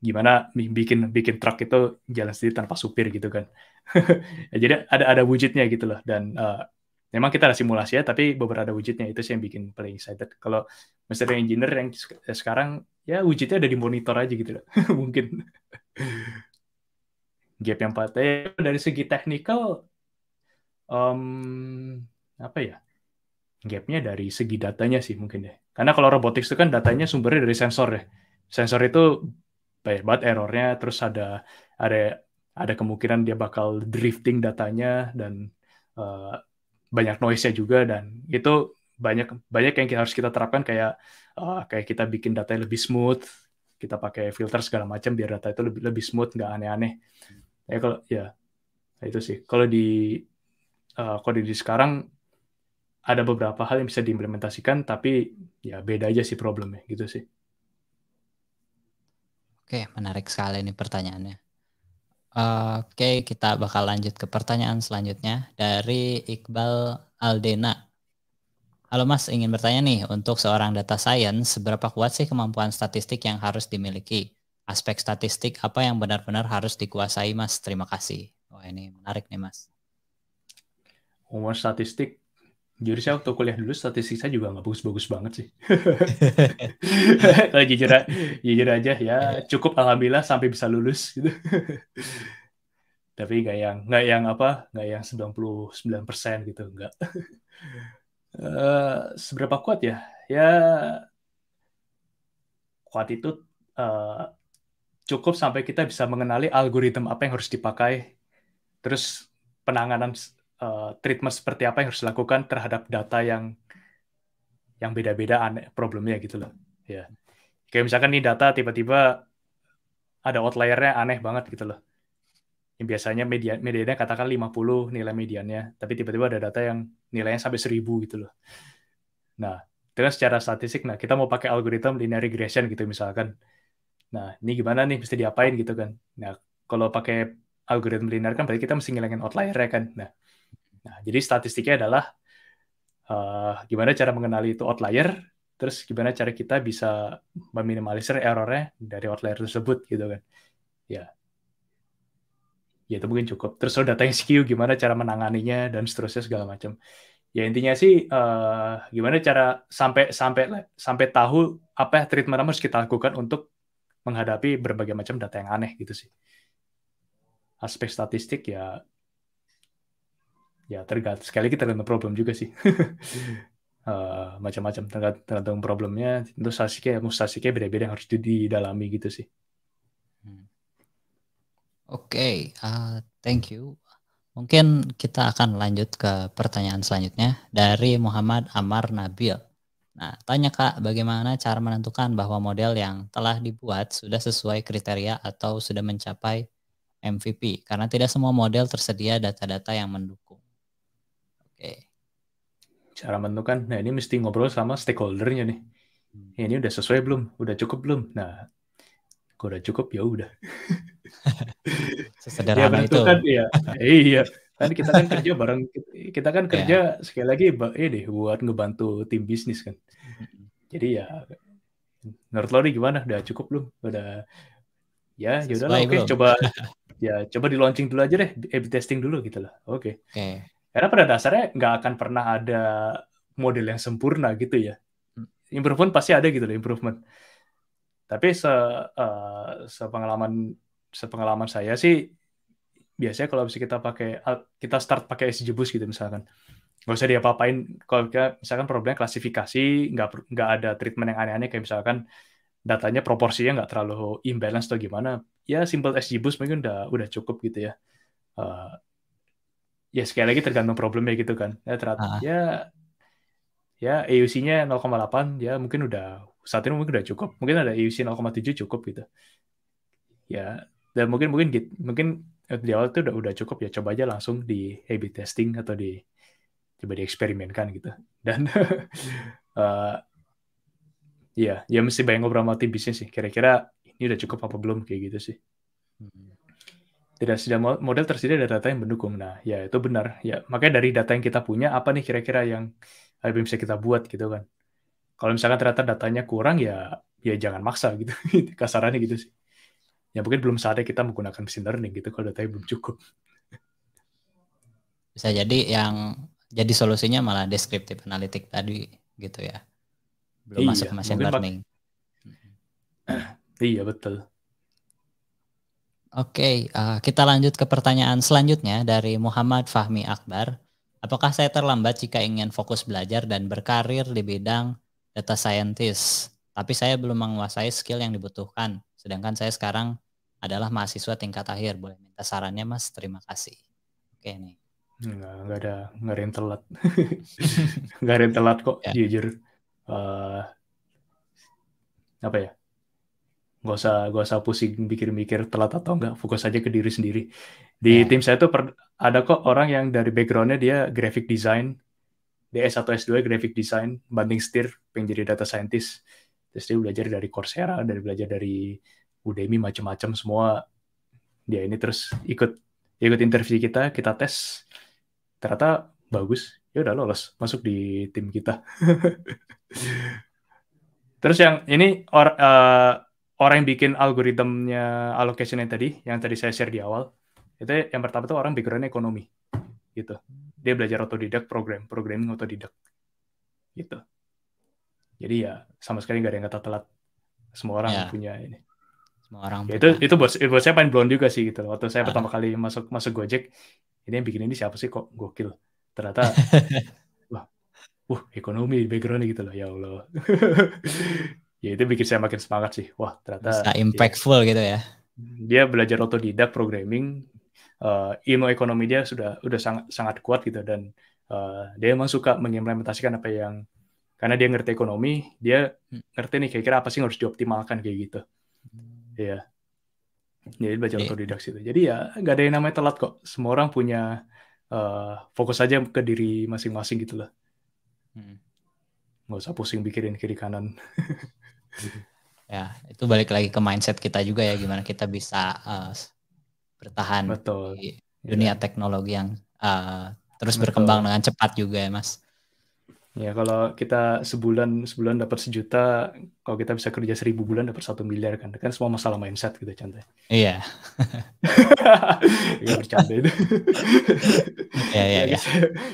gimana bikin bikin truk itu jalan sendiri tanpa supir gitu kan. jadi ada ada wujudnya gitu loh dan uh, memang kita ada simulasi ya tapi beberapa ada wujudnya itu sih yang bikin paling excited. Kalau Mr. Engineer yang eh, sekarang ya wujudnya ada di monitor aja gitu loh. Mungkin gap yang patah ya, dari segi teknikal um, apa ya? Gapnya dari segi datanya sih mungkin deh ya. Karena kalau robotik itu kan datanya sumbernya dari sensor ya sensor itu banyak banget errornya terus ada ada ada kemungkinan dia bakal drifting datanya dan uh, banyak noise-nya juga dan itu banyak banyak yang harus kita terapkan kayak uh, kayak kita bikin data lebih smooth kita pakai filter segala macam biar data itu lebih lebih smooth nggak aneh-aneh ya kalau ya itu sih kalau di uh, di sekarang ada beberapa hal yang bisa diimplementasikan tapi ya beda aja sih problemnya gitu sih Oke, menarik sekali ini pertanyaannya. Eh, oke, kita bakal lanjut ke pertanyaan selanjutnya dari Iqbal Aldena. Halo Mas, ingin bertanya nih, untuk seorang data science, seberapa kuat sih kemampuan statistik yang harus dimiliki? Aspek statistik apa yang benar-benar harus dikuasai Mas? Terima kasih. Oh, ini menarik nih Mas. Umur statistik jujur saya waktu kuliah dulu statistik saya juga nggak bagus-bagus banget sih. Kalau jujur, jujur aja ya iya. cukup alhamdulillah sampai bisa lulus gitu. Tapi nggak yang nggak yang apa nggak yang 99 persen gitu nggak. Uh, seberapa kuat ya? Ya kuat itu uh, cukup sampai kita bisa mengenali algoritma apa yang harus dipakai, terus penanganan uh, treatment seperti apa yang harus dilakukan terhadap data yang yang beda-beda aneh problemnya gitu loh. Ya. Kayak misalkan nih data tiba-tiba ada outliernya aneh banget gitu loh. Yang biasanya median mediannya katakan 50 nilai mediannya, tapi tiba-tiba ada data yang nilainya sampai 1000 gitu loh. Nah, dengan secara statistik nah kita mau pakai algoritma linear regression gitu misalkan. Nah, ini gimana nih mesti diapain gitu kan. Nah, kalau pakai algoritma linear kan berarti kita mesti ngilangin outlier kan. Nah, Nah, jadi statistiknya adalah uh, gimana cara mengenali itu outlier, terus gimana cara kita bisa meminimalisir errornya dari outlier tersebut gitu kan. Ya. Ya itu mungkin cukup. Terus so oh, data yang skew gimana cara menanganinya dan seterusnya segala macam. Ya intinya sih uh, gimana cara sampai sampai sampai tahu apa treatment harus kita lakukan untuk menghadapi berbagai macam data yang aneh gitu sih. Aspek statistik ya ya tergantung sekali kita tergantung problem juga sih uh, macam-macam tergantung, tergantung problemnya tentu sasiknya mustasike beda-beda yang harus didalami gitu sih hmm. oke okay, uh, eh, thank you mungkin kita akan lanjut ke pertanyaan selanjutnya dari Muhammad Amar Nabil nah tanya kak bagaimana cara menentukan bahwa model yang telah dibuat sudah sesuai kriteria atau sudah mencapai MVP karena tidak semua model tersedia data-data yang mendukung Oke. Cara menentukan, nah ini mesti ngobrol sama stakeholdernya nih. Hmm. ini udah sesuai belum? Udah cukup belum? Nah, kalau udah cukup ya udah. Sesederhana ya, itu. Kan, ya, iya. tadi iya. kan kita kan kerja bareng, kita kan iya. kerja yeah. sekali lagi ini eh, buat ngebantu tim bisnis kan. Hmm. Jadi ya, menurut lo nih gimana? Udah cukup belum? Udah ya, ya lah. Oke, okay, coba ya coba di launching dulu aja deh, A/B testing dulu gitu lah. Oke. Okay. Okay. Karena pada dasarnya nggak akan pernah ada model yang sempurna gitu ya. Hmm. Improvement pasti ada gitu loh, improvement. Tapi se uh, sepengalaman sepengalaman saya sih biasanya kalau bisa kita pakai ah, kita start pakai SGBus gitu misalkan nggak usah diapa apain kalau kita misalkan problemnya klasifikasi nggak nggak ada treatment yang aneh-aneh kayak misalkan datanya proporsinya nggak terlalu imbalance atau gimana ya simple SGBus mungkin udah udah cukup gitu ya uh, ya sekali lagi tergantung problemnya gitu kan ya ternyata uh. ya ya AUC-nya 0,8 ya mungkin udah saat ini mungkin udah cukup mungkin ada AUC 0,7 cukup gitu ya dan mungkin mungkin gitu, mungkin di awal itu udah udah cukup ya coba aja langsung di A/B testing atau di coba dieksperimenkan gitu dan uh, ya ya mesti banyak ngobrol sama tim bisnis sih kira-kira ini udah cukup apa belum kayak gitu sih hmm. Tidak setiap model tersedia dari data yang mendukung. Nah, ya itu benar. Ya, makanya dari data yang kita punya, apa nih kira-kira yang lebih bisa kita buat gitu kan. Kalau misalkan ternyata datanya kurang, ya ya jangan maksa gitu. Kasarannya gitu sih. Ya mungkin belum saatnya kita menggunakan machine learning gitu kalau datanya belum cukup. Bisa jadi yang jadi solusinya malah descriptive analytic tadi gitu ya. Belum iya, masuk ke machine learning. Iya, betul. Oke, okay, uh, eh, kita lanjut ke pertanyaan selanjutnya dari Muhammad Fahmi Akbar. Apakah saya terlambat jika ingin fokus belajar dan berkarir di bidang data scientist? Tapi saya belum menguasai skill yang dibutuhkan. Sedangkan saya sekarang adalah mahasiswa tingkat akhir. Boleh minta sarannya, Mas? Terima kasih. Oke okay, nih. Nggak, nggak ada enggak ada yang telat. nggak ada yang telat kok, ya. jujur. Uh, apa ya? gak usah gak usah pusing mikir-mikir telat atau enggak fokus aja ke diri sendiri di yeah. tim saya tuh per, ada kok orang yang dari backgroundnya dia graphic design ds atau S2 graphic design banding setir pengen jadi data scientist terus dia belajar dari Coursera dari belajar dari Udemy macam-macam semua dia ini terus ikut ikut interview kita kita tes ternyata bagus ya udah lolos masuk di tim kita terus yang ini or, uh, orang yang bikin algoritmnya allocation yang tadi, yang tadi saya share di awal, itu yang pertama tuh orang background ekonomi, gitu. Dia belajar otodidak program, programming otodidak, gitu. Jadi ya sama sekali nggak ada yang kata telat. Semua orang ya. punya ini. Semua orang. Ya, itu punya. itu buat buat saya paling blonde juga sih gitu. Waktu saya ah. pertama kali masuk masuk Gojek, ini yang bikin ini siapa sih kok gokil? Ternyata wah, uh, ekonomi background gitu loh ya Allah. ya itu bikin saya makin semangat sih wah ternyata Bisa ya impactful ya, gitu ya dia belajar otodidak programming uh, ilmu ekonomi dia sudah udah sangat sangat kuat gitu dan uh, dia emang suka mengimplementasikan apa yang karena dia ngerti ekonomi dia hmm. ngerti nih kira-kira apa sih yang harus dioptimalkan kayak gitu ya jadi belajar yeah. otodidak sih jadi ya nggak ada yang namanya telat kok semua orang punya uh, fokus aja ke diri masing-masing gitu loh hmm nggak usah pusing pikirin kiri kanan. ya, itu balik lagi ke mindset kita juga ya gimana kita bisa uh, bertahan Betul. di iya. dunia ya. teknologi yang uh, terus Betul. berkembang dengan cepat juga ya, Mas. Ya kalau kita sebulan sebulan dapat sejuta, kalau kita bisa kerja seribu bulan dapat satu miliar kan, kan semua masalah mindset gitu contohnya. Iya. Iya bercanda itu. Iya iya iya.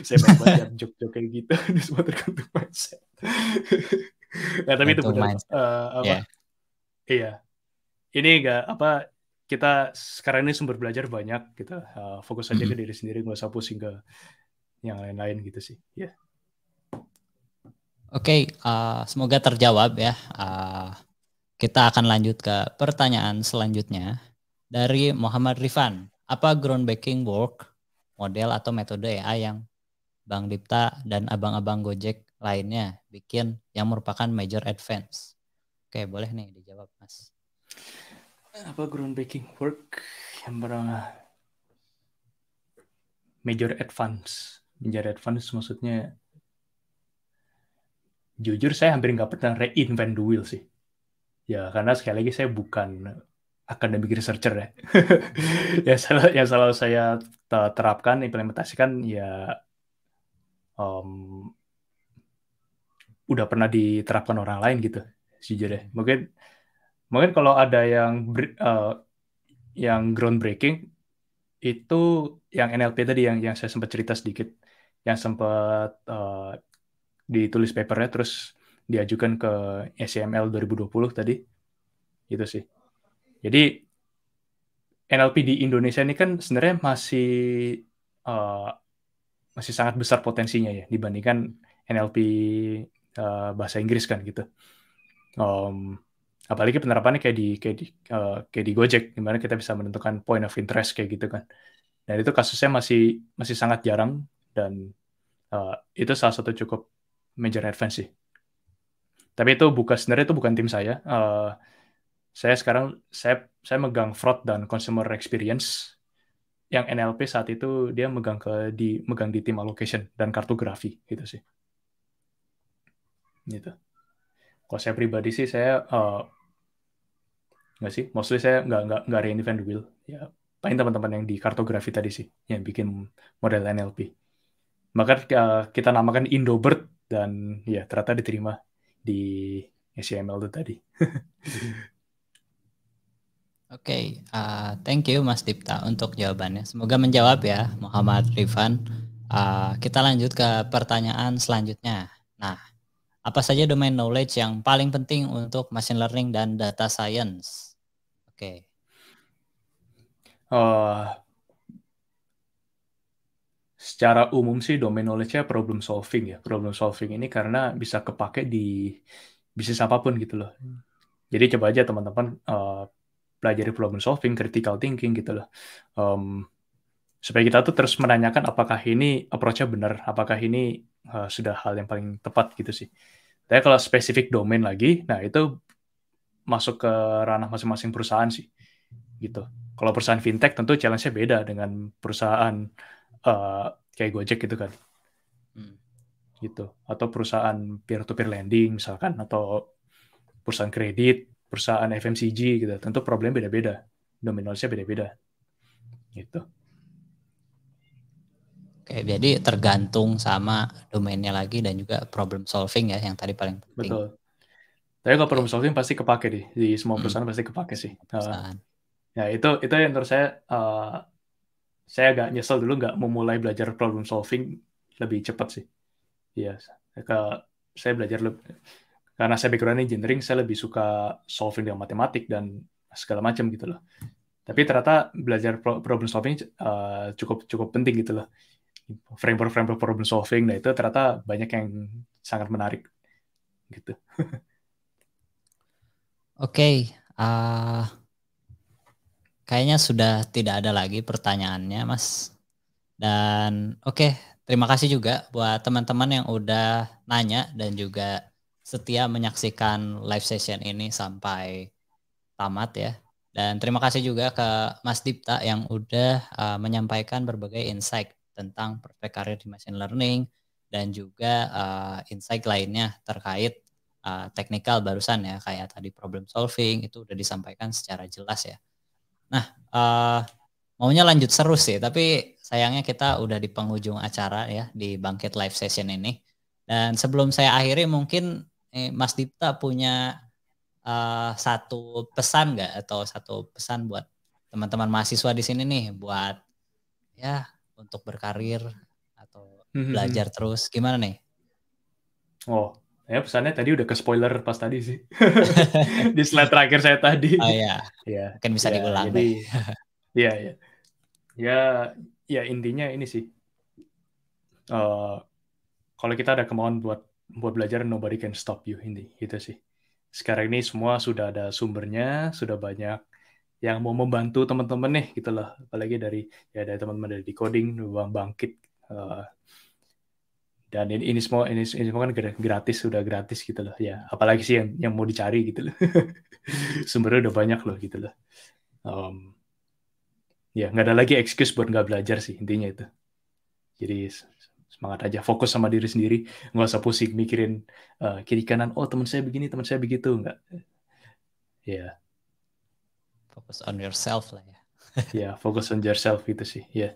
Saya banyak jok-jok kayak gitu, ini semua tergantung mindset. nah tapi itu benar. Uh, eh, apa? Yeah. Iya. Ini enggak apa kita sekarang ini sumber belajar banyak kita gitu. uh, fokus aja mm -hmm. ke diri sendiri nggak usah pusing ke yang lain-lain gitu sih. Iya. Yeah. Oke, okay, uh, eh, semoga terjawab ya. Uh, kita akan lanjut ke pertanyaan selanjutnya dari Muhammad Rifan. Apa groundbreaking work, model atau metode AI yang Bang Dipta dan abang-abang Gojek lainnya bikin yang merupakan major advance? Oke, okay, boleh nih dijawab Mas. Apa groundbreaking work yang berangah major advance? Major advance maksudnya jujur saya hampir nggak pernah reinvent the wheel sih. Ya karena sekali lagi saya bukan academic researcher ya. ya selalu, yang selalu saya terapkan implementasikan ya um, udah pernah diterapkan orang lain gitu jadi ya. Mungkin mungkin kalau ada yang uh, yang groundbreaking itu yang NLP tadi yang yang saya sempat cerita sedikit yang sempat uh, ditulis papernya terus diajukan ke SML 2020 tadi. gitu sih. Jadi NLP di Indonesia ini kan sebenarnya masih uh, masih sangat besar potensinya ya dibandingkan NLP uh, eh, bahasa Inggris kan gitu. Um, apalagi penerapannya kayak di kayak di, uh, kayak di Gojek dimana kita bisa menentukan point of interest kayak gitu kan dan itu kasusnya masih masih sangat jarang dan uh, itu salah satu cukup major advance sih. Tapi itu bukan sebenarnya itu bukan tim saya. Uh, saya sekarang saya saya megang fraud dan consumer experience yang NLP saat itu dia megang ke di megang di tim allocation dan kartografi gitu sih. Gitu. Kalau saya pribadi sih saya uh, nggak sih, mostly saya nggak nggak nggak reinvent the wheel. Ya paling teman-teman yang di kartografi tadi sih yang bikin model NLP. Maka uh, kita namakan IndoBERT dan ya ternyata diterima di HTML itu tadi. Oke, okay, uh, eh, thank you Mas Dipta untuk jawabannya. Semoga menjawab ya Muhammad Rifan. Uh, kita lanjut ke pertanyaan selanjutnya. Nah, apa saja domain knowledge yang paling penting untuk machine learning dan data science? Oke. Okay. Uh, eh, secara umum sih domain knowledge-nya problem solving ya. Problem solving ini karena bisa kepake di bisnis apapun gitu loh. Hmm. Jadi coba aja teman-teman uh, pelajari problem solving, critical thinking gitu loh. Um, supaya kita tuh terus menanyakan apakah ini approach-nya benar, apakah ini uh, sudah hal yang paling tepat gitu sih. Tapi kalau spesifik domain lagi, nah itu masuk ke ranah masing-masing perusahaan sih. Gitu. Kalau perusahaan fintech tentu challenge-nya beda dengan perusahaan uh, kayak Gojek gitu kan. Hmm. Gitu. Atau perusahaan peer-to-peer lending misalkan atau perusahaan kredit, perusahaan FMCG gitu. Tentu problem beda-beda. Dominosnya beda-beda. Gitu. Oke, jadi tergantung sama domainnya lagi dan juga problem solving ya yang tadi paling penting. Betul. Tapi kalau problem solving pasti kepake di, di semua hmm. perusahaan hmm. pasti kepake sih. Perusahaan. Uh, ya itu itu yang menurut saya uh, saya agak nyesel dulu nggak memulai belajar problem solving lebih cepat sih. Iya, saya belajar lebih, karena saya background engineering, saya lebih suka solving dengan matematik dan segala macam gitu loh. Tapi ternyata belajar problem solving uh, cukup cukup penting gitu loh. Framework framework problem solving, nah itu ternyata banyak yang sangat menarik gitu. Oke, okay. uh, eh, kayaknya sudah tidak ada lagi pertanyaannya, Mas. Dan oke, okay, terima kasih juga buat teman-teman yang udah nanya dan juga setia menyaksikan live session ini sampai tamat ya. Dan terima kasih juga ke Mas Dipta yang udah uh, menyampaikan berbagai insight tentang perfect career di machine learning dan juga uh, insight lainnya terkait uh, teknikal barusan ya kayak tadi problem solving itu udah disampaikan secara jelas ya. Nah, uh, maunya lanjut seru sih, tapi sayangnya kita udah di penghujung acara ya di Bangkit Live Session ini. Dan sebelum saya akhiri mungkin eh, Mas Dipta punya uh, satu pesan nggak atau satu pesan buat teman-teman mahasiswa di sini nih buat ya untuk berkarir atau mm -hmm. belajar terus gimana nih? Oh, Ya pesannya tadi udah ke spoiler pas tadi sih. di slide terakhir saya tadi. Oh ya, Ya. kan bisa ya, diulang jadi, deh. Iya, iya. Ya, ya intinya ini sih. Uh, kalau kita ada kemauan buat buat belajar nobody can stop you ini gitu sih. Sekarang ini semua sudah ada sumbernya, sudah banyak yang mau membantu teman-teman nih gitu loh apalagi dari ya dari teman-teman dari decoding bang bangkit uh, eh, dan ini, ini semua ini, ini semua kan gratis sudah gratis gitu loh ya apalagi sih yang yang mau dicari gitu loh sumbernya udah banyak loh gitu loh um, ya nggak ada lagi excuse buat nggak belajar sih intinya itu jadi semangat aja fokus sama diri sendiri nggak usah pusing mikirin uh, kiri kanan oh teman saya begini teman saya begitu nggak ya yeah. fokus on yourself lah ya ya yeah, fokus on yourself gitu sih ya yeah.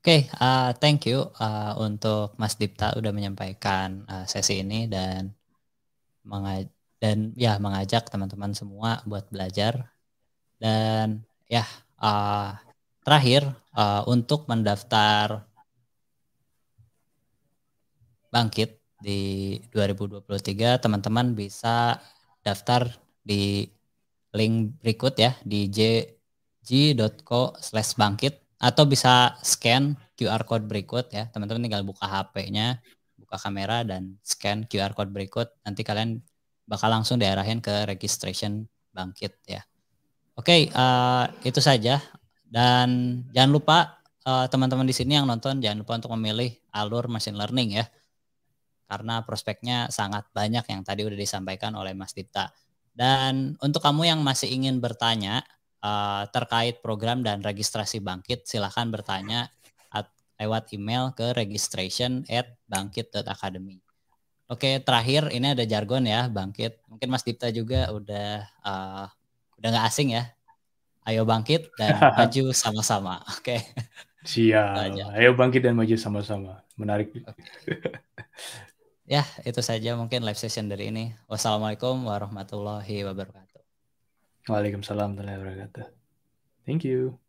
Oke, okay, uh, thank you uh, untuk Mas Dipta udah menyampaikan uh, sesi ini dan mengaj dan ya mengajak teman-teman semua buat belajar dan ya uh, terakhir uh, untuk mendaftar bangkit di 2023 teman-teman bisa daftar di link berikut ya di jg.co/bangkit atau bisa scan QR code berikut ya. Teman-teman tinggal buka HP-nya, buka kamera dan scan QR code berikut. Nanti kalian bakal langsung diarahin ke registration bangkit ya. Oke, okay, uh, eh, itu saja dan jangan lupa teman eh, teman-teman di sini yang nonton jangan lupa untuk memilih alur machine learning ya. Karena prospeknya sangat banyak yang tadi udah disampaikan oleh Mas Dipta. Dan untuk kamu yang masih ingin bertanya, uh, terkait program dan registrasi Bangkit, silahkan bertanya at, lewat email ke registration at bangkit.academy. Oke, terakhir ini ada jargon ya Bangkit. Mungkin Mas Dipta juga udah uh, udah nggak asing ya. Ayo bangkit dan maju sama-sama. Oke. Siap. Ayo bangkit dan maju sama-sama. Menarik. Okay. ya, itu saja mungkin live session dari ini. Wassalamualaikum warahmatullahi wabarakatuh. Waalaikumsalam warahmatullahi wabarakatuh. Thank you.